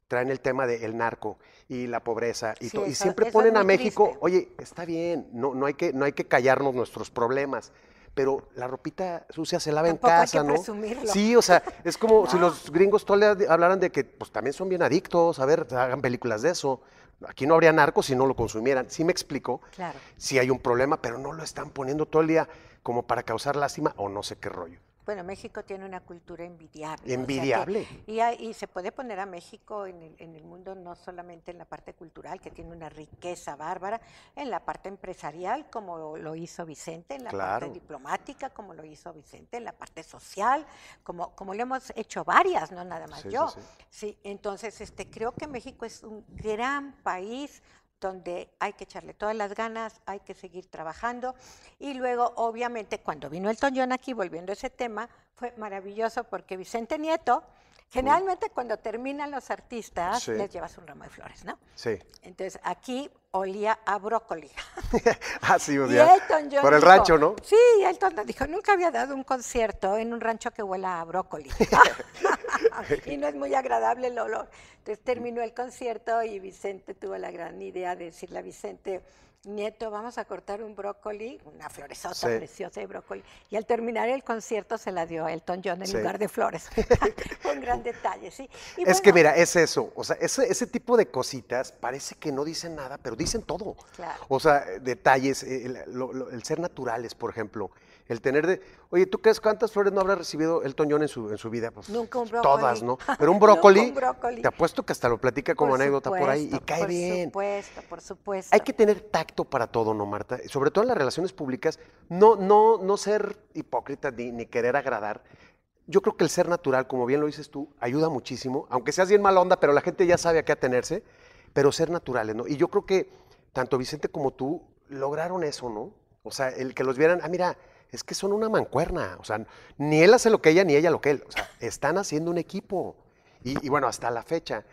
traen el tema del narco y la pobreza y, siempre ponen a México, oye, está bien, no, no, hay que, no hay que callarnos nuestros problemas, pero la ropita sucia se lava en casa, ¿no? Sí, o sea, es como si los gringos todo hablaran de que pues también son bien adictos, a ver, hagan películas de eso. Aquí no habría narcos si no lo consumieran. Sí me explico. Claro. Si hay un problema, pero no lo están poniendo todo el día como para causar lástima o no sé qué rollo. Bueno, México tiene una cultura envidiable. Envidiable. y, se puede poner a México en el, mundo no solamente en la parte cultural, que tiene una riqueza bárbara, en la parte empresarial, como lo hizo Vicente, en la parte diplomática, como lo hizo Vicente, en la parte social, como, como lo hemos hecho varias, no nada más yo. entonces este, creo que México es un gran país donde hay que echarle todas las ganas, hay que seguir trabajando. Y luego, obviamente, cuando vino el John aquí, volviendo a ese tema, fue maravilloso porque Vicente Nieto, generalmente cuando terminan los artistas, les llevas un ramo de flores, ¿no? Sí. Entonces, aquí olía a brócoli. Así, ah, y Por el rancho, ¿no? Sí, Elton dijo, nunca había dado un concierto en un rancho que huela a brócoli. y no es muy agradable el olor. Entonces terminó el concierto y Vicente tuvo la gran idea de decirle a Vicente, Nieto, vamos a cortar un brócoli, una floresota preciosa de brócoli. Y al terminar el concierto se la dio Elton John en lugar de flores, con gran detalle, ¿sí? es que mira, es eso, o sea, ese, tipo de cositas parece que no dicen nada, pero dicen todo. O sea, detalles, el, el ser naturales, por ejemplo el tener de, oye, ¿tú crees cuántas flores no habrá recibido el Toñón en su, en su vida? Pues, Nunca un pues, brócoli. Todas, ¿no? Pero un brócoli, un te apuesto que hasta lo platica como anécdota por ahí y cae bien. Por supuesto, por supuesto. Hay que tener tacto para todo, ¿no, Marta? Sobre todo en las relaciones públicas, no, no, no ser hipócrita ni, querer agradar, yo creo que el ser natural, como bien lo dices tú, ayuda muchísimo, aunque seas bien mal onda, pero la gente ya sabe a qué atenerse, pero ser naturales, ¿no? Y yo creo que tanto Vicente como tú lograron eso, ¿no? O sea, el que los vieran, ah, mira, es que son una mancuerna. O sea, ni él hace lo que ella, ni ella lo que él. O sea, están haciendo un equipo. Y, bueno, hasta la fecha.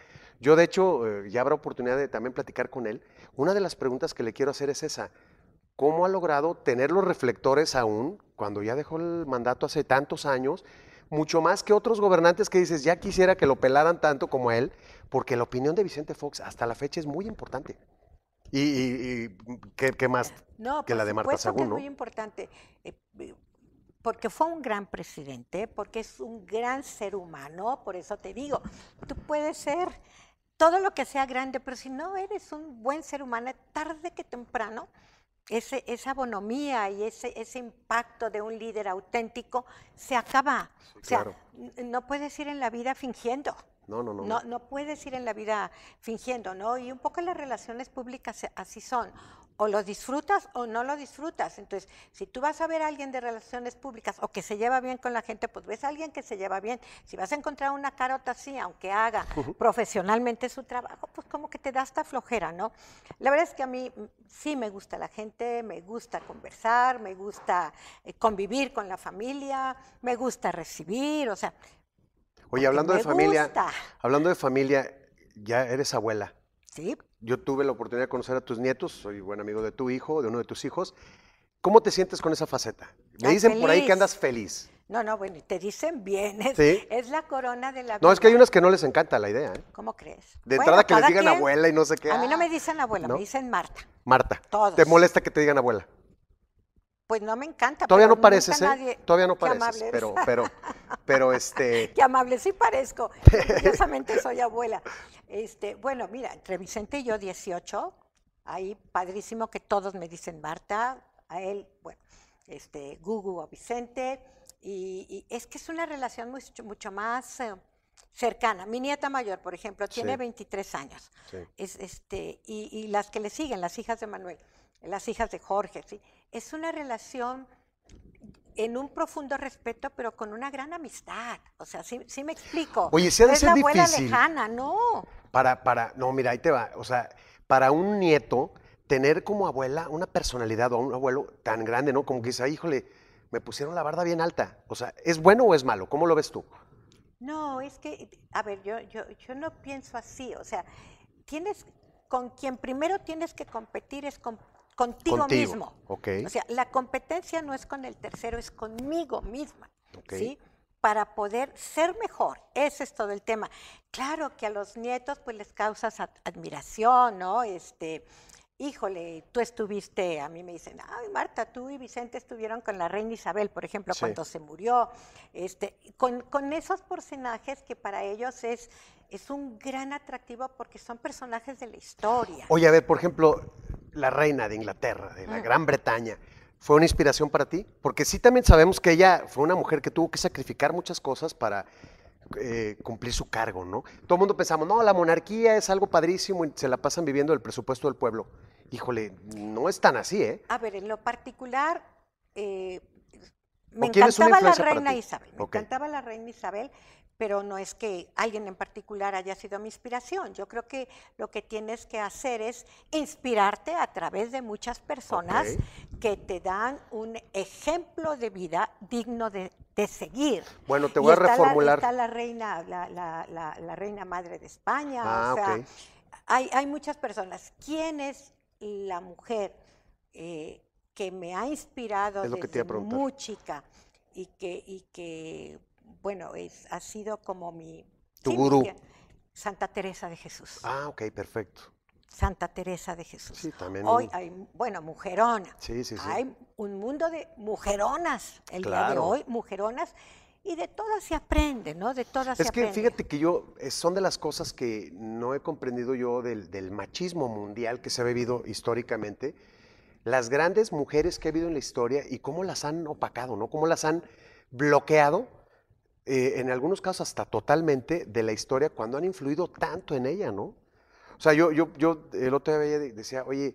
Yo, de hecho, eh, ya habrá oportunidad de también platicar con él. Una de las preguntas que le quiero hacer es esa. ¿Cómo ha logrado tener los reflectores aún cuando ya dejó el mandato hace tantos años? Mucho más que otros gobernantes que dices, ya quisiera que lo pelaran tanto como él, porque la opinión de Vicente Fox hasta la fecha es muy importante. ¿Y, y, mm, qué más que la de Marta Sagún? es muy importante, eh, eh, porque fue un gran presidente, porque es un gran ser humano, por eso te digo, tú puedes ser todo lo que sea grande, pero si no eres un buen ser humano, tarde que temprano, ese, esa bonomía y ese, ese, impacto de un líder auténtico se acaba. o sea, no puedes ir en la vida fingiendo. No, no, no. No, puedes ir en la vida fingiendo, ¿no? Y un poco las relaciones públicas así son. O lo disfrutas o no lo disfrutas. Entonces, si tú vas a ver a alguien de relaciones públicas o que se lleva bien con la gente, pues ves a alguien que se lleva bien. Si vas a encontrar una carota así, aunque haga profesionalmente su trabajo, pues como que te da esta flojera, ¿no? La verdad es que a mí mm, sí me gusta la gente, me gusta conversar, me gusta eh, convivir con la familia, me gusta recibir, o sea, Oye, hablando de familia, hablando de familia, ya eres abuela. Sí. Yo tuve la oportunidad de conocer a tus nietos, soy buen amigo de tu hijo, de uno de tus hijos. ¿Cómo te sientes con esa faceta? Me dicen por ahí que andas feliz. No, no, bueno, te dicen bien, es, ¿Sí? es la corona de la No, es que hay unas que no les encanta la idea. ¿eh? ¿Cómo crees? De entrada que les digan abuela y no sé qué. A mí no me ah. dicen abuela, me dicen Marta. Marta. ¿Te molesta que te digan abuela? Pues no me encanta. Todavía no pareces, ¿eh? Todavía no pero, pero, pero este... Qué amable, sí parezco. Curiosamente soy abuela. Este, bueno, mira, entre Vicente y yo 18, ahí padrísimo que todos me dicen Marta, a él, bueno, este, Gugu o Vicente, y, es que es una relación mucho, más eh, cercana. Mi nieta mayor, por ejemplo, tiene 23 años, este, y, y las que le siguen, las hijas de Manuel, las hijas de Jorge, ¿sí? Es una relación en un profundo respeto, pero con una gran amistad. O sea, sí, sí me explico. Oye, si ha de es la abuela lejana, no. Para, para, no, mira, ahí te va. O sea, para un nieto, tener como abuela una personalidad o un abuelo tan grande, ¿no? Como que dice, híjole, me pusieron la barda bien alta. O sea, ¿es bueno o es malo? ¿Cómo lo ves tú? No, es que, a ver, yo, yo, yo no pienso así. O sea, tienes, con quien primero tienes que competir es con contigo, mismo. O sea, la competencia no es con el tercero, es conmigo misma. ¿sí? Para poder ser mejor. Ese es todo el tema. Claro que a los nietos pues les causas admiración, ¿no? Este, híjole, tú estuviste, a mí me dicen, ay Marta, tú y Vicente estuvieron con la reina Isabel, por ejemplo, cuando se murió, este, con, con, esos personajes que para ellos es, es un gran atractivo porque son personajes de la historia. Oye, a ver, por ejemplo, la reina de Inglaterra, de la ah. Gran Bretaña, fue una inspiración para ti? Porque sí también sabemos que ella fue una mujer que tuvo que sacrificar muchas cosas para eh, cumplir su cargo, ¿no? Todo el mundo pensamos, no, la monarquía es algo padrísimo y se la pasan viviendo del presupuesto del pueblo. Híjole, no es tan así, ¿eh? A ver, en lo particular, eh, me encantaba la reina Isabel. Me encantaba la reina Isabel pero no es que alguien en particular haya sido mi inspiración. Yo creo que lo que tienes que hacer es inspirarte a través de muchas personas que te dan un ejemplo de vida digno de, seguir. Bueno, te voy a reformular. está la reina, la, reina madre de España. o ah, hay, hay, muchas personas. ¿Quién es la mujer eh, que me ha inspirado es desde muy chica? Y que, y que bueno, ha sido como mi... Tu gurú. Santa Teresa de Jesús. Ah, ok, perfecto. Santa Teresa de Jesús. Sí, también. Hoy hay, bueno, mujerona. Sí, sí, sí. Hay un mundo de mujeronas el día de hoy, mujeronas, y de todas se aprende, ¿no? De todas se aprende. Es que fíjate que yo, eh, son de las cosas que no he comprendido yo del, del machismo mundial que se ha vivido históricamente, las grandes mujeres que ha habido en la historia y cómo las han opacado, ¿no? Cómo las han bloqueado eh, en algunos casos hasta totalmente, de la historia cuando han influido tanto en ella, ¿no? O sea, yo, yo, yo el otro día decía, oye,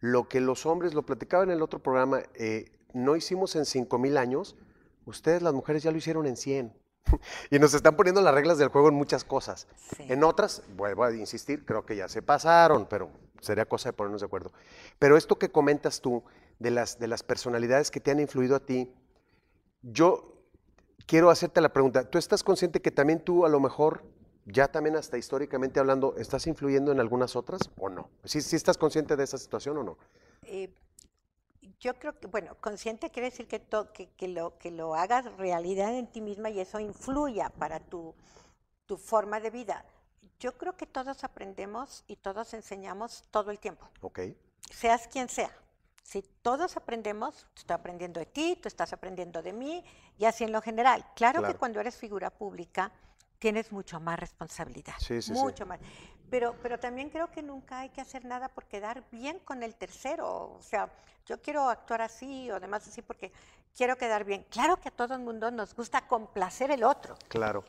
lo que los hombres, lo platicaba en el otro programa, eh, no hicimos en 5.000 años, ustedes las mujeres ya lo hicieron en 100. y nos están poniendo las reglas del juego en muchas cosas. En otras, vuelvo a insistir, creo que ya se pasaron, pero sería cosa de ponernos de acuerdo. Pero esto que comentas tú de las, de las personalidades que te han influido a ti, yo quiero hacerte la pregunta. ¿Tú estás consciente que también tú a lo mejor, ya también hasta históricamente hablando, estás influyendo en algunas otras o no? ¿Sí, estás consciente de esa situación o no? Eh, yo creo que, bueno, consciente quiere decir que, que, lo, que lo hagas realidad en ti misma y eso influya para tu, tu forma de vida. Yo creo que todos aprendemos y todos enseñamos todo el tiempo. Ok. Seas quien sea. Si todos aprendemos, tú aprendiendo de ti, tú estás aprendiendo de mí y así en lo general. Claro, que cuando eres figura pública tienes mucho más responsabilidad, sí, sí, mucho más. Pero, pero también creo que nunca hay que hacer nada por quedar bien con el tercero. O sea, yo quiero actuar así o demás así porque quiero quedar bien. Claro que a todo el mundo nos gusta complacer el otro. Claro.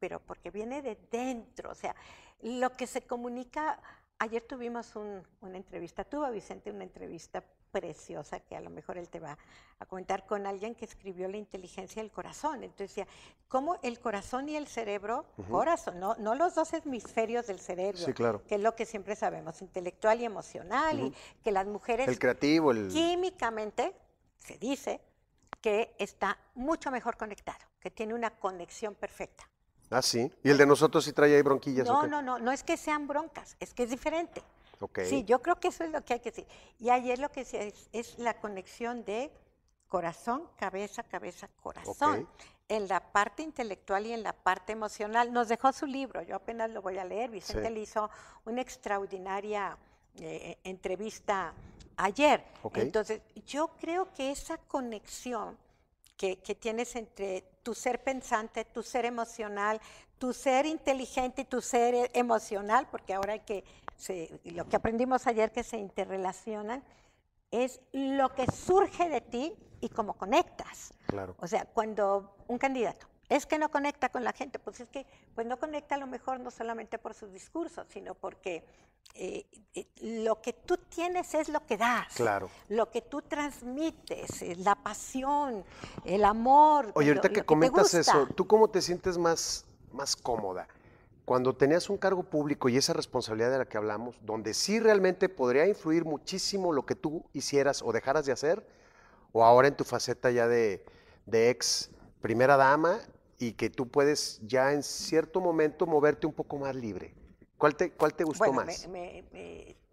Pero porque viene de dentro. O sea, lo que se comunica. Ayer tuvimos una entrevista, tuvo Vicente una entrevista preciosa que a lo mejor él te va a comentar con alguien que escribió La inteligencia del corazón. Entonces decía, ¿cómo el corazón y el cerebro, corazón, no, no los dos hemisferios del cerebro, claro. que es lo que siempre sabemos, intelectual y emocional, y que las mujeres... El creativo, el... Químicamente, se dice que está mucho mejor conectado, que tiene una conexión perfecta. Ah, sí. ¿Y el de nosotros sí trae ahí bronquillas? No, no, no, no es que sean broncas, es que es diferente. Sí, yo creo que eso es lo que hay que decir. Y ayer lo que decía es, la conexión de corazón, cabeza, cabeza, corazón. En la parte intelectual y en la parte emocional. Nos dejó su libro, yo apenas lo voy a leer. Vicente le hizo una extraordinaria eh, eh, entrevista ayer. Entonces, yo creo que esa conexión que, tienes entre tu ser pensante, tu ser emocional, tu ser inteligente y tu ser e, emocional, porque ahora hay que lo que aprendimos ayer que se interrelacionan, es lo que surge de ti y cómo conectas. Claro. O sea, cuando un candidato es que no conecta con la gente, pues es que pues no conecta a lo mejor no solamente por sus discursos, sino porque eh, eh, lo que tú tienes es lo que das. Claro. Lo que tú transmites, eh, la pasión, el amor. Oye, ahorita que, que comentas eso, ¿tú cómo te sientes más más cómoda. Cuando tenías un cargo público y esa responsabilidad de la que hablamos, donde sí realmente podría influir muchísimo lo que tú hicieras o dejaras de hacer, o ahora en tu faceta ya de, de ex primera dama y que tú puedes ya en cierto momento moverte un poco más libre. ¿Cuál te, cuál te gustó más? Bueno,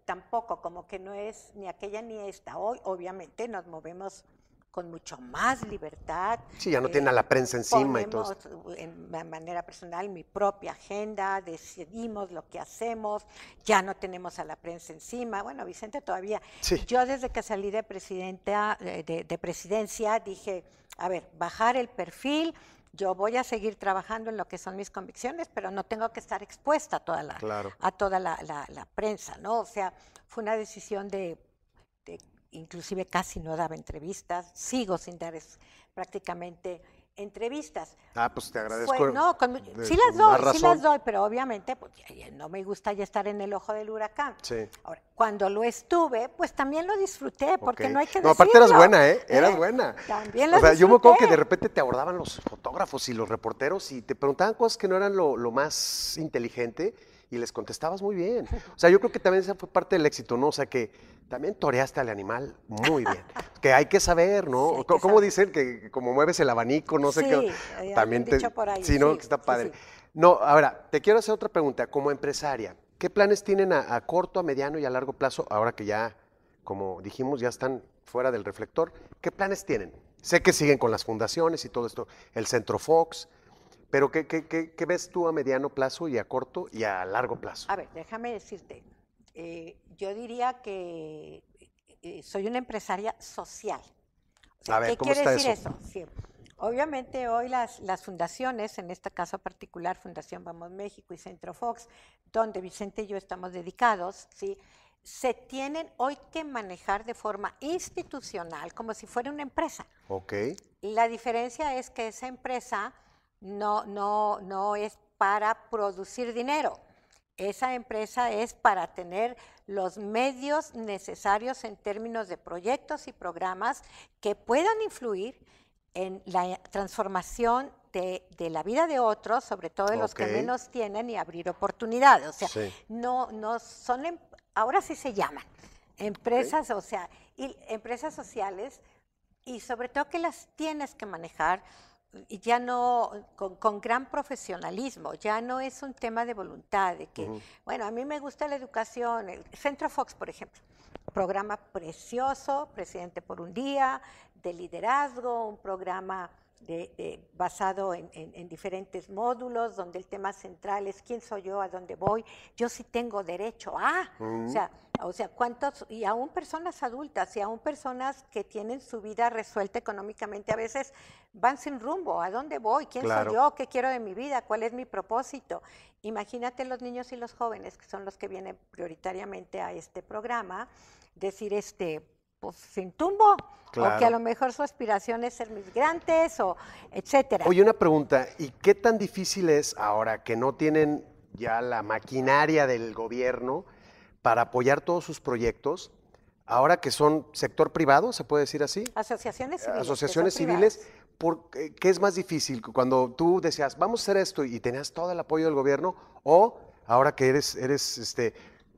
tampoco, como que no es ni aquella ni esta. Hoy obviamente nos movemos con mucho más libertad. Sí, ya no eh, tiene a la prensa encima y todo. En manera personal, mi propia agenda, decidimos lo que hacemos, ya no tenemos a la prensa encima. Bueno, Vicente todavía. Sí. Yo desde que salí de, presidenta, eh, de, presidencia dije, a ver, bajar el perfil, yo voy a seguir trabajando en lo que son mis convicciones, pero no tengo que estar expuesta a toda la, a toda prensa, ¿no? O sea, fue una decisión de inclusive casi no daba entrevistas, sigo sin dar prácticamente entrevistas. Ah, pues te agradezco. Pues, no, sí las doy, sí las doy, pero obviamente pues, no me gusta ya estar en el ojo del huracán. Sí. Ahora, cuando lo estuve, pues también lo disfruté, porque no hay que no, aparte eras buena, ¿eh? ¿eh? Eras buena. También lo O sea, yo me acuerdo que de repente te abordaban los fotógrafos y los reporteros y te preguntaban cosas que no eran lo, lo más inteligente y les contestabas muy bien. O sea, yo creo que también esa fue parte del éxito, ¿no? O sea, que también toreaste al animal muy bien. que hay que saber, ¿no? ¿Cómo dicen que como mueves el abanico, no sé qué? Eh, también te... Sí, ¿no? que está padre. No, ahora, te quiero hacer otra pregunta. Como empresaria, ¿qué planes tienen a corto, a mediano y a largo plazo ahora que ya, como dijimos, ya están fuera del reflector? ¿Qué planes tienen? Sé que siguen con las fundaciones y todo esto, el Centro Fox, pero ¿qué, ves tú a mediano plazo y a corto y a largo plazo? A ver, déjame decirte, eh, yo diría que eh, soy una empresaria social. ¿Qué quiere decir eso? Obviamente hoy las, las, fundaciones, en este caso particular Fundación Vamos México y Centro Fox, donde Vicente y yo estamos dedicados, ¿sí? se tienen hoy que manejar de forma institucional, como si fuera una empresa. Ok. La diferencia es que esa empresa no, no, no es para producir dinero. Esa empresa es para tener los medios necesarios en términos de proyectos y programas que puedan influir en la transformación de, la vida de otros, sobre todo de los que menos tienen, y abrir oportunidades. O sea, no, no son, em, ahora sí se llaman, empresas, o sea, empresas sociales, y sobre todo que las tienes que manejar ya no, con, gran profesionalismo, ya no es un tema de voluntad, de que, bueno, a mí me gusta la educación, el Centro Fox, por ejemplo, programa precioso, presidente por un día, de liderazgo, un programa de, basado en, diferentes módulos, donde el tema central es quién soy yo, a dónde voy, yo sí tengo derecho a, o sea, cuántos, y aún personas adultas, y aún personas que tienen su vida resuelta económicamente, a veces van sin rumbo, ¿a dónde voy? ¿Quién soy yo? ¿Qué quiero de mi vida? ¿Cuál es mi propósito? Imagínate los niños y los jóvenes, que son los que vienen prioritariamente a este programa, decir, este, pues sin tumbo, o que a lo mejor su aspiración es ser migrantes, o etcétera. Oye, una pregunta, ¿y qué tan difícil es ahora que no tienen ya la maquinaria del gobierno para apoyar todos sus proyectos, ahora que son sector privado, se puede decir así. Asociaciones civiles. Asociaciones civiles, ¿qué es más difícil? Cuando tú decías, vamos a hacer esto y tenías todo el apoyo del gobierno, o ahora que eres, eres este,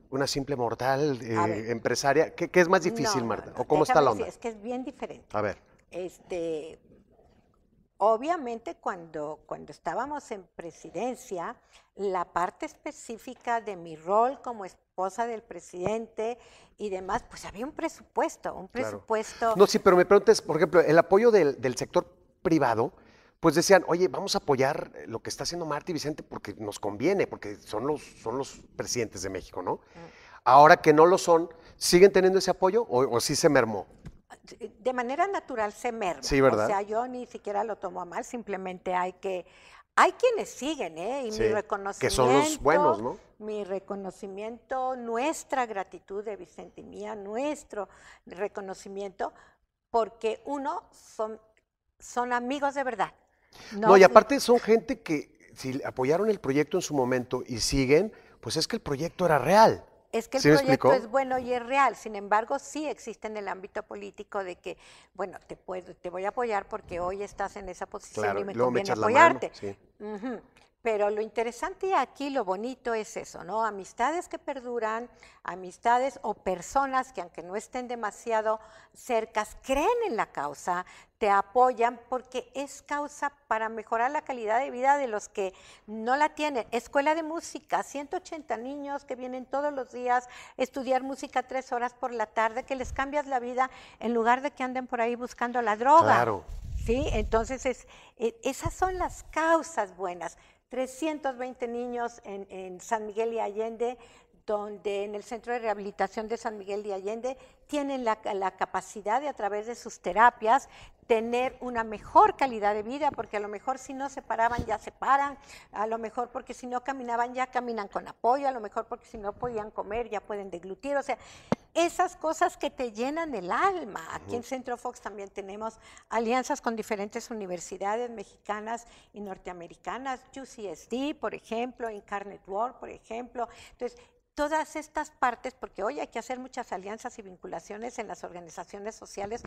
una simple mortal eh, empresaria, ¿qué, es más difícil, Marta? ¿O cómo está la onda? es que es bien diferente. A ver. Este, Obviamente cuando, cuando estábamos en presidencia, la parte específica de mi rol como esposa del presidente y demás, pues había un presupuesto, un presupuesto... No, sí, pero me preguntas, por ejemplo, el apoyo del, sector privado, pues decían, oye, vamos a apoyar lo que está haciendo Marta y Vicente porque nos conviene, porque son los, son los presidentes de México, ¿no? Mm. Ahora que no lo son, ¿siguen teniendo ese apoyo o, o sí se mermó? Eh, de manera natural se merma. O sea, yo ni siquiera lo tomo a mal, simplemente hay que... Hay quienes siguen, ¿eh? Y mi reconocimiento... Que son los buenos, ¿no? Mi reconocimiento, nuestra gratitud de Vicente nuestro reconocimiento, porque uno, son, son amigos de verdad. No, no y aparte son gente que si apoyaron el proyecto en su momento y siguen, pues es que el proyecto era real. Es que el proyecto es bueno y es real, sin embargo, sí existe en el ámbito político de que, bueno, te, puedo, te voy a apoyar porque hoy estás en esa posición y me conviene apoyarte. Pero lo interesante aquí, lo bonito es eso, ¿no? Amistades que perduran, amistades o personas que aunque no estén demasiado cercas, creen en la causa, te apoyan porque es causa para mejorar la calidad de vida de los que no la tienen. Escuela de música, 180 niños que vienen todos los días a estudiar música tres horas por la tarde, que les cambias la vida en lugar de que anden por ahí buscando la droga. Claro. Sí, entonces es, e, esas son las causas buenas. 320 niños en, en San Miguel y Allende donde en el Centro de Rehabilitación de San Miguel de Allende tienen la, capacidad de a través de sus terapias tener una mejor calidad de vida, porque a lo mejor si no se paraban ya se paran, a lo mejor porque si no caminaban ya caminan con apoyo, a lo mejor porque si no podían comer ya pueden deglutir, o sea, esas cosas que te llenan el alma. Aquí en Centro Fox también tenemos alianzas con diferentes universidades mexicanas y norteamericanas, UCSD, por ejemplo, Incarnate World, por ejemplo. Entonces, todas estas partes, porque hoy hay que hacer muchas alianzas y vinculaciones en las organizaciones sociales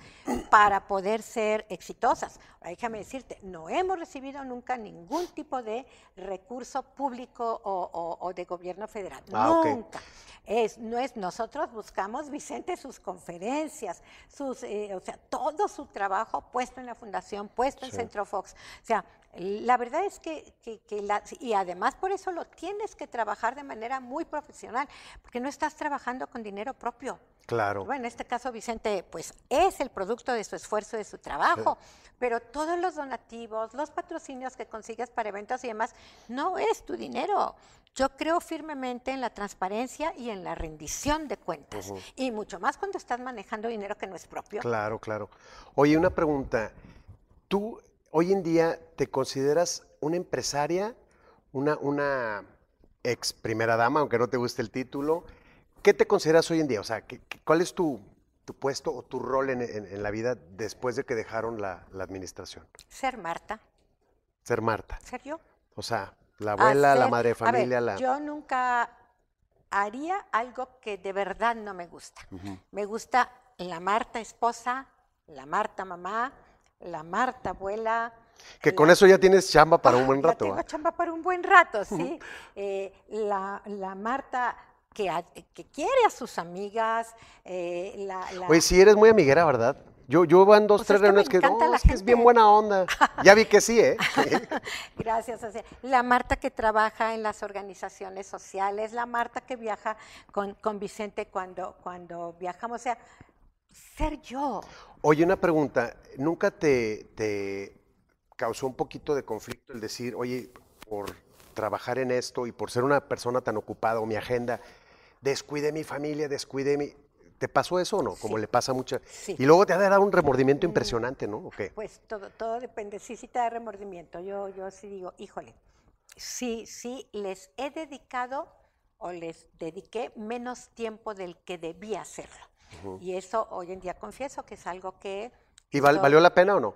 para poder ser exitosas. déjame decirte, no hemos recibido nunca ningún tipo de recurso público o, de gobierno federal. Ah, nunca. Es, no es, nosotros buscamos, Vicente, sus conferencias, sus, eh, o sea, todo su trabajo puesto en la fundación, puesto en Centro Fox. O sea, la verdad es que, y además por eso lo tienes que trabajar de manera muy profesional, porque no estás trabajando con dinero propio. Claro. Bueno, en este caso Vicente, pues es el producto de su esfuerzo, de su trabajo, pero todos los donativos, los patrocinios que consigues para eventos y demás, no es tu dinero. Yo creo firmemente en la transparencia y en la rendición de cuentas, y mucho más cuando estás manejando dinero que no es propio. Claro, claro. Oye, una pregunta. Tú hoy en día te consideras una empresaria, una, ex primera dama, aunque no te guste el título. ¿Qué te consideras hoy en día? O sea, cuál es tu, puesto o tu rol en, la vida después de que dejaron la, administración? Ser Marta. Ser Marta. ¿Ser yo? O sea, la abuela, la madre de familia, la... Yo nunca haría algo que de verdad no me gusta. Me gusta la Marta esposa, la Marta mamá, la Marta abuela. Que con eso ya tienes chamba para un ah, buen rato. chamba para un buen rato, sí. Eh, la, Marta que, que, quiere a sus amigas. Eh, sí, eres muy amiguera, ¿verdad? Yo, yo en dos, pues tres reuniones que, es bien buena onda. Ya vi que sí, ¿eh? Gracias. la Marta que trabaja en las organizaciones sociales, la Marta que viaja con, Vicente cuando, cuando viajamos. O sea, ser yo. Oye, una pregunta. ¿Nunca te, causó un poquito de conflicto el decir, oye, por trabajar en esto y por ser una persona tan ocupada o mi agenda, descuide mi familia, descuide mi... ¿Te pasó eso o no? Como le pasa a muchas. Y luego te ha dado un remordimiento mm. impresionante, ¿no? Pues todo, todo depende. Sí, sí te da remordimiento. Yo, yo sí digo, híjole, sí, sí, les he dedicado o les dediqué menos tiempo del que debía hacerlo. Y eso hoy en día confieso que es algo que... ¿Y valió la pena o no?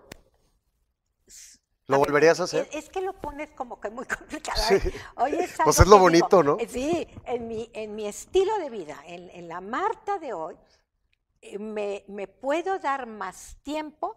¿Lo volverías a hacer? E-, es, que lo pones como que muy complicado. Hoy pues es lo bonito, ¿no? Eh, sí, en mi, en mi estilo de vida, en, la Marta de hoy, eh, me, puedo dar más tiempo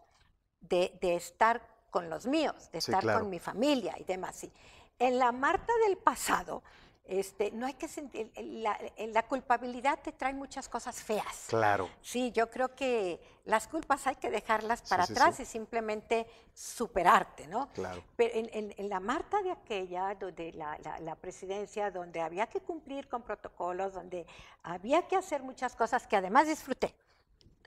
de, estar con los míos, de estar con mi familia y demás. Sí. En la Marta del pasado, este, no hay que sentir, la, la, culpabilidad te trae muchas cosas feas. Claro. Sí, yo creo que las culpas hay que dejarlas para atrás y simplemente superarte, ¿no? Claro. Pero en, la Marta de aquella, donde la, la, la, presidencia, donde había que cumplir con protocolos, donde había que hacer muchas cosas que además disfruté.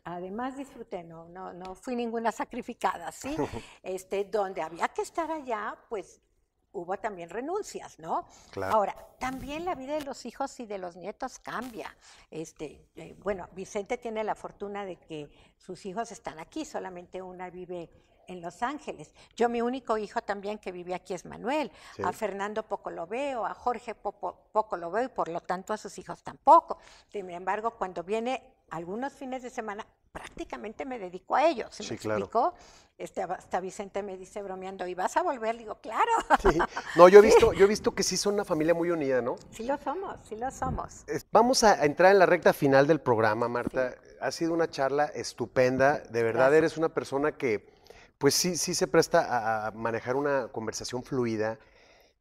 Además disfruté, no, no, no fui ninguna sacrificada, ¿sí? este, donde había que estar allá, pues hubo también renuncias, ¿no? Ahora, también la vida de los hijos y de los nietos cambia. Este, eh, bueno, Vicente tiene la fortuna de que sus hijos están aquí, solamente una vive en Los Ángeles. Yo, mi único hijo también que vive aquí es Manuel. A Fernando poco lo veo, a Jorge poco, poco lo veo y por lo tanto a sus hijos tampoco. Sin embargo, cuando viene algunos fines de semana, prácticamente me dedico a ellos. sí, claro. Este, hasta Vicente me dice bromeando, ¿y vas a volver? digo, claro. Sí. No, yo he, visto, yo he visto que sí son una familia muy unida, ¿no? Sí lo somos, sí lo somos. Vamos a entrar en la recta final del programa, Marta. Ha sido una charla estupenda. De verdad, eres una persona que pues sí, sí se presta a, manejar una conversación fluida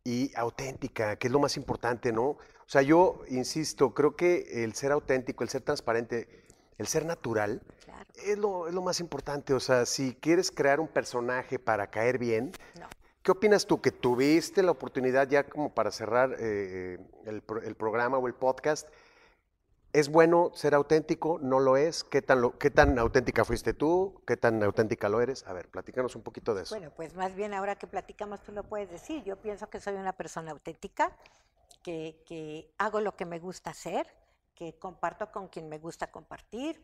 y auténtica, que es lo más importante, ¿no? O sea, yo insisto, creo que el ser auténtico, el ser transparente, el ser natural, es, lo, es, lo, más importante. O sea, si quieres crear un personaje para caer bien, ¿qué opinas tú? Que tuviste la oportunidad ya como para cerrar eh, eh, el programa o el podcast ¿Es bueno ser auténtico? ¿No lo es? ¿Qué tan, tan auténtica fuiste tú? ¿Qué tan auténtica lo eres? A ver, platícanos un poquito de eso. Bueno, pues más bien ahora que platicamos tú lo puedes decir. Yo pienso que soy una persona auténtica, que, hago lo que me gusta hacer, que comparto con quien me gusta compartir,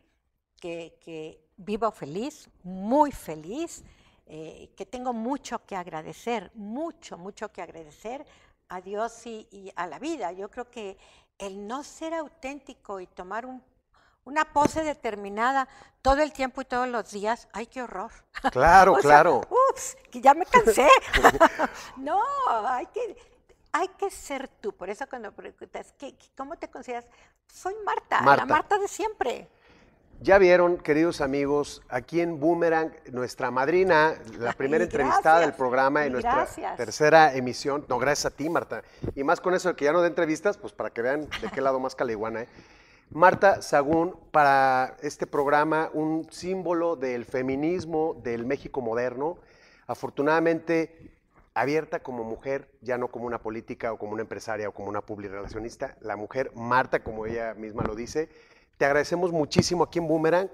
que, vivo feliz, muy feliz, eh, que tengo mucho que agradecer, mucho, mucho que agradecer a Dios y, y a la vida. Yo creo que el no ser auténtico y tomar una pose determinada todo el tiempo y todos los días, ¡ay, qué horror! Claro, claro. ¡Ups! Que ya me cansé. no, hay que, hay que ser tú. Por eso cuando preguntas, ¿cómo te consideras? Soy Marta, la Marta de siempre. Ya vieron, queridos amigos, aquí en Boomerang, nuestra madrina, la primera entrevistada del programa en nuestra tercera emisión. No, gracias a ti, Marta. Y más con eso de que ya no de entrevistas, pues para que vean de qué lado más caliguana, ¿eh? Marta Sagún, para este programa, un símbolo del feminismo del México moderno. Afortunadamente, abierta como mujer, ya no como una política o como una empresaria o como una public-relacionista, la mujer Marta, como ella misma lo dice te agradecemos muchísimo aquí en Boomerang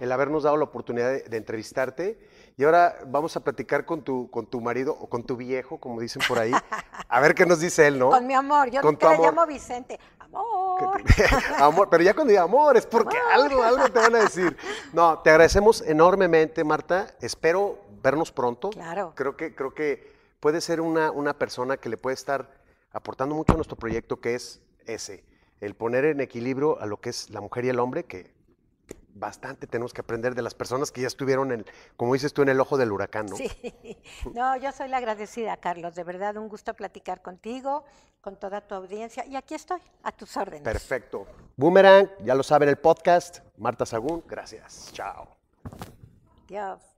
el habernos dado la oportunidad de, entrevistarte. Y ahora vamos a platicar con tu, con tu marido o con tu viejo, como dicen por ahí. A ver qué nos dice él, ¿no? Con mi amor, yo te le llamo Vicente. Amor. amor, pero ya cuando digo amor es porque algo, algo te van a decir. No, te agradecemos enormemente, Marta. Espero vernos pronto. Claro. Creo que, creo que puede ser una, una persona que le puede estar aportando mucho a nuestro proyecto, que es ese el poner en equilibrio a lo que es la mujer y el hombre, que bastante tenemos que aprender de las personas que ya estuvieron, en, como dices tú, en el ojo del huracán, ¿no? Sí, no, yo soy la agradecida, Carlos, de verdad, un gusto platicar contigo, con toda tu audiencia, y aquí estoy, a tus órdenes. Perfecto. Boomerang, ya lo saben, el podcast, Marta Sagún, gracias, chao. Dios.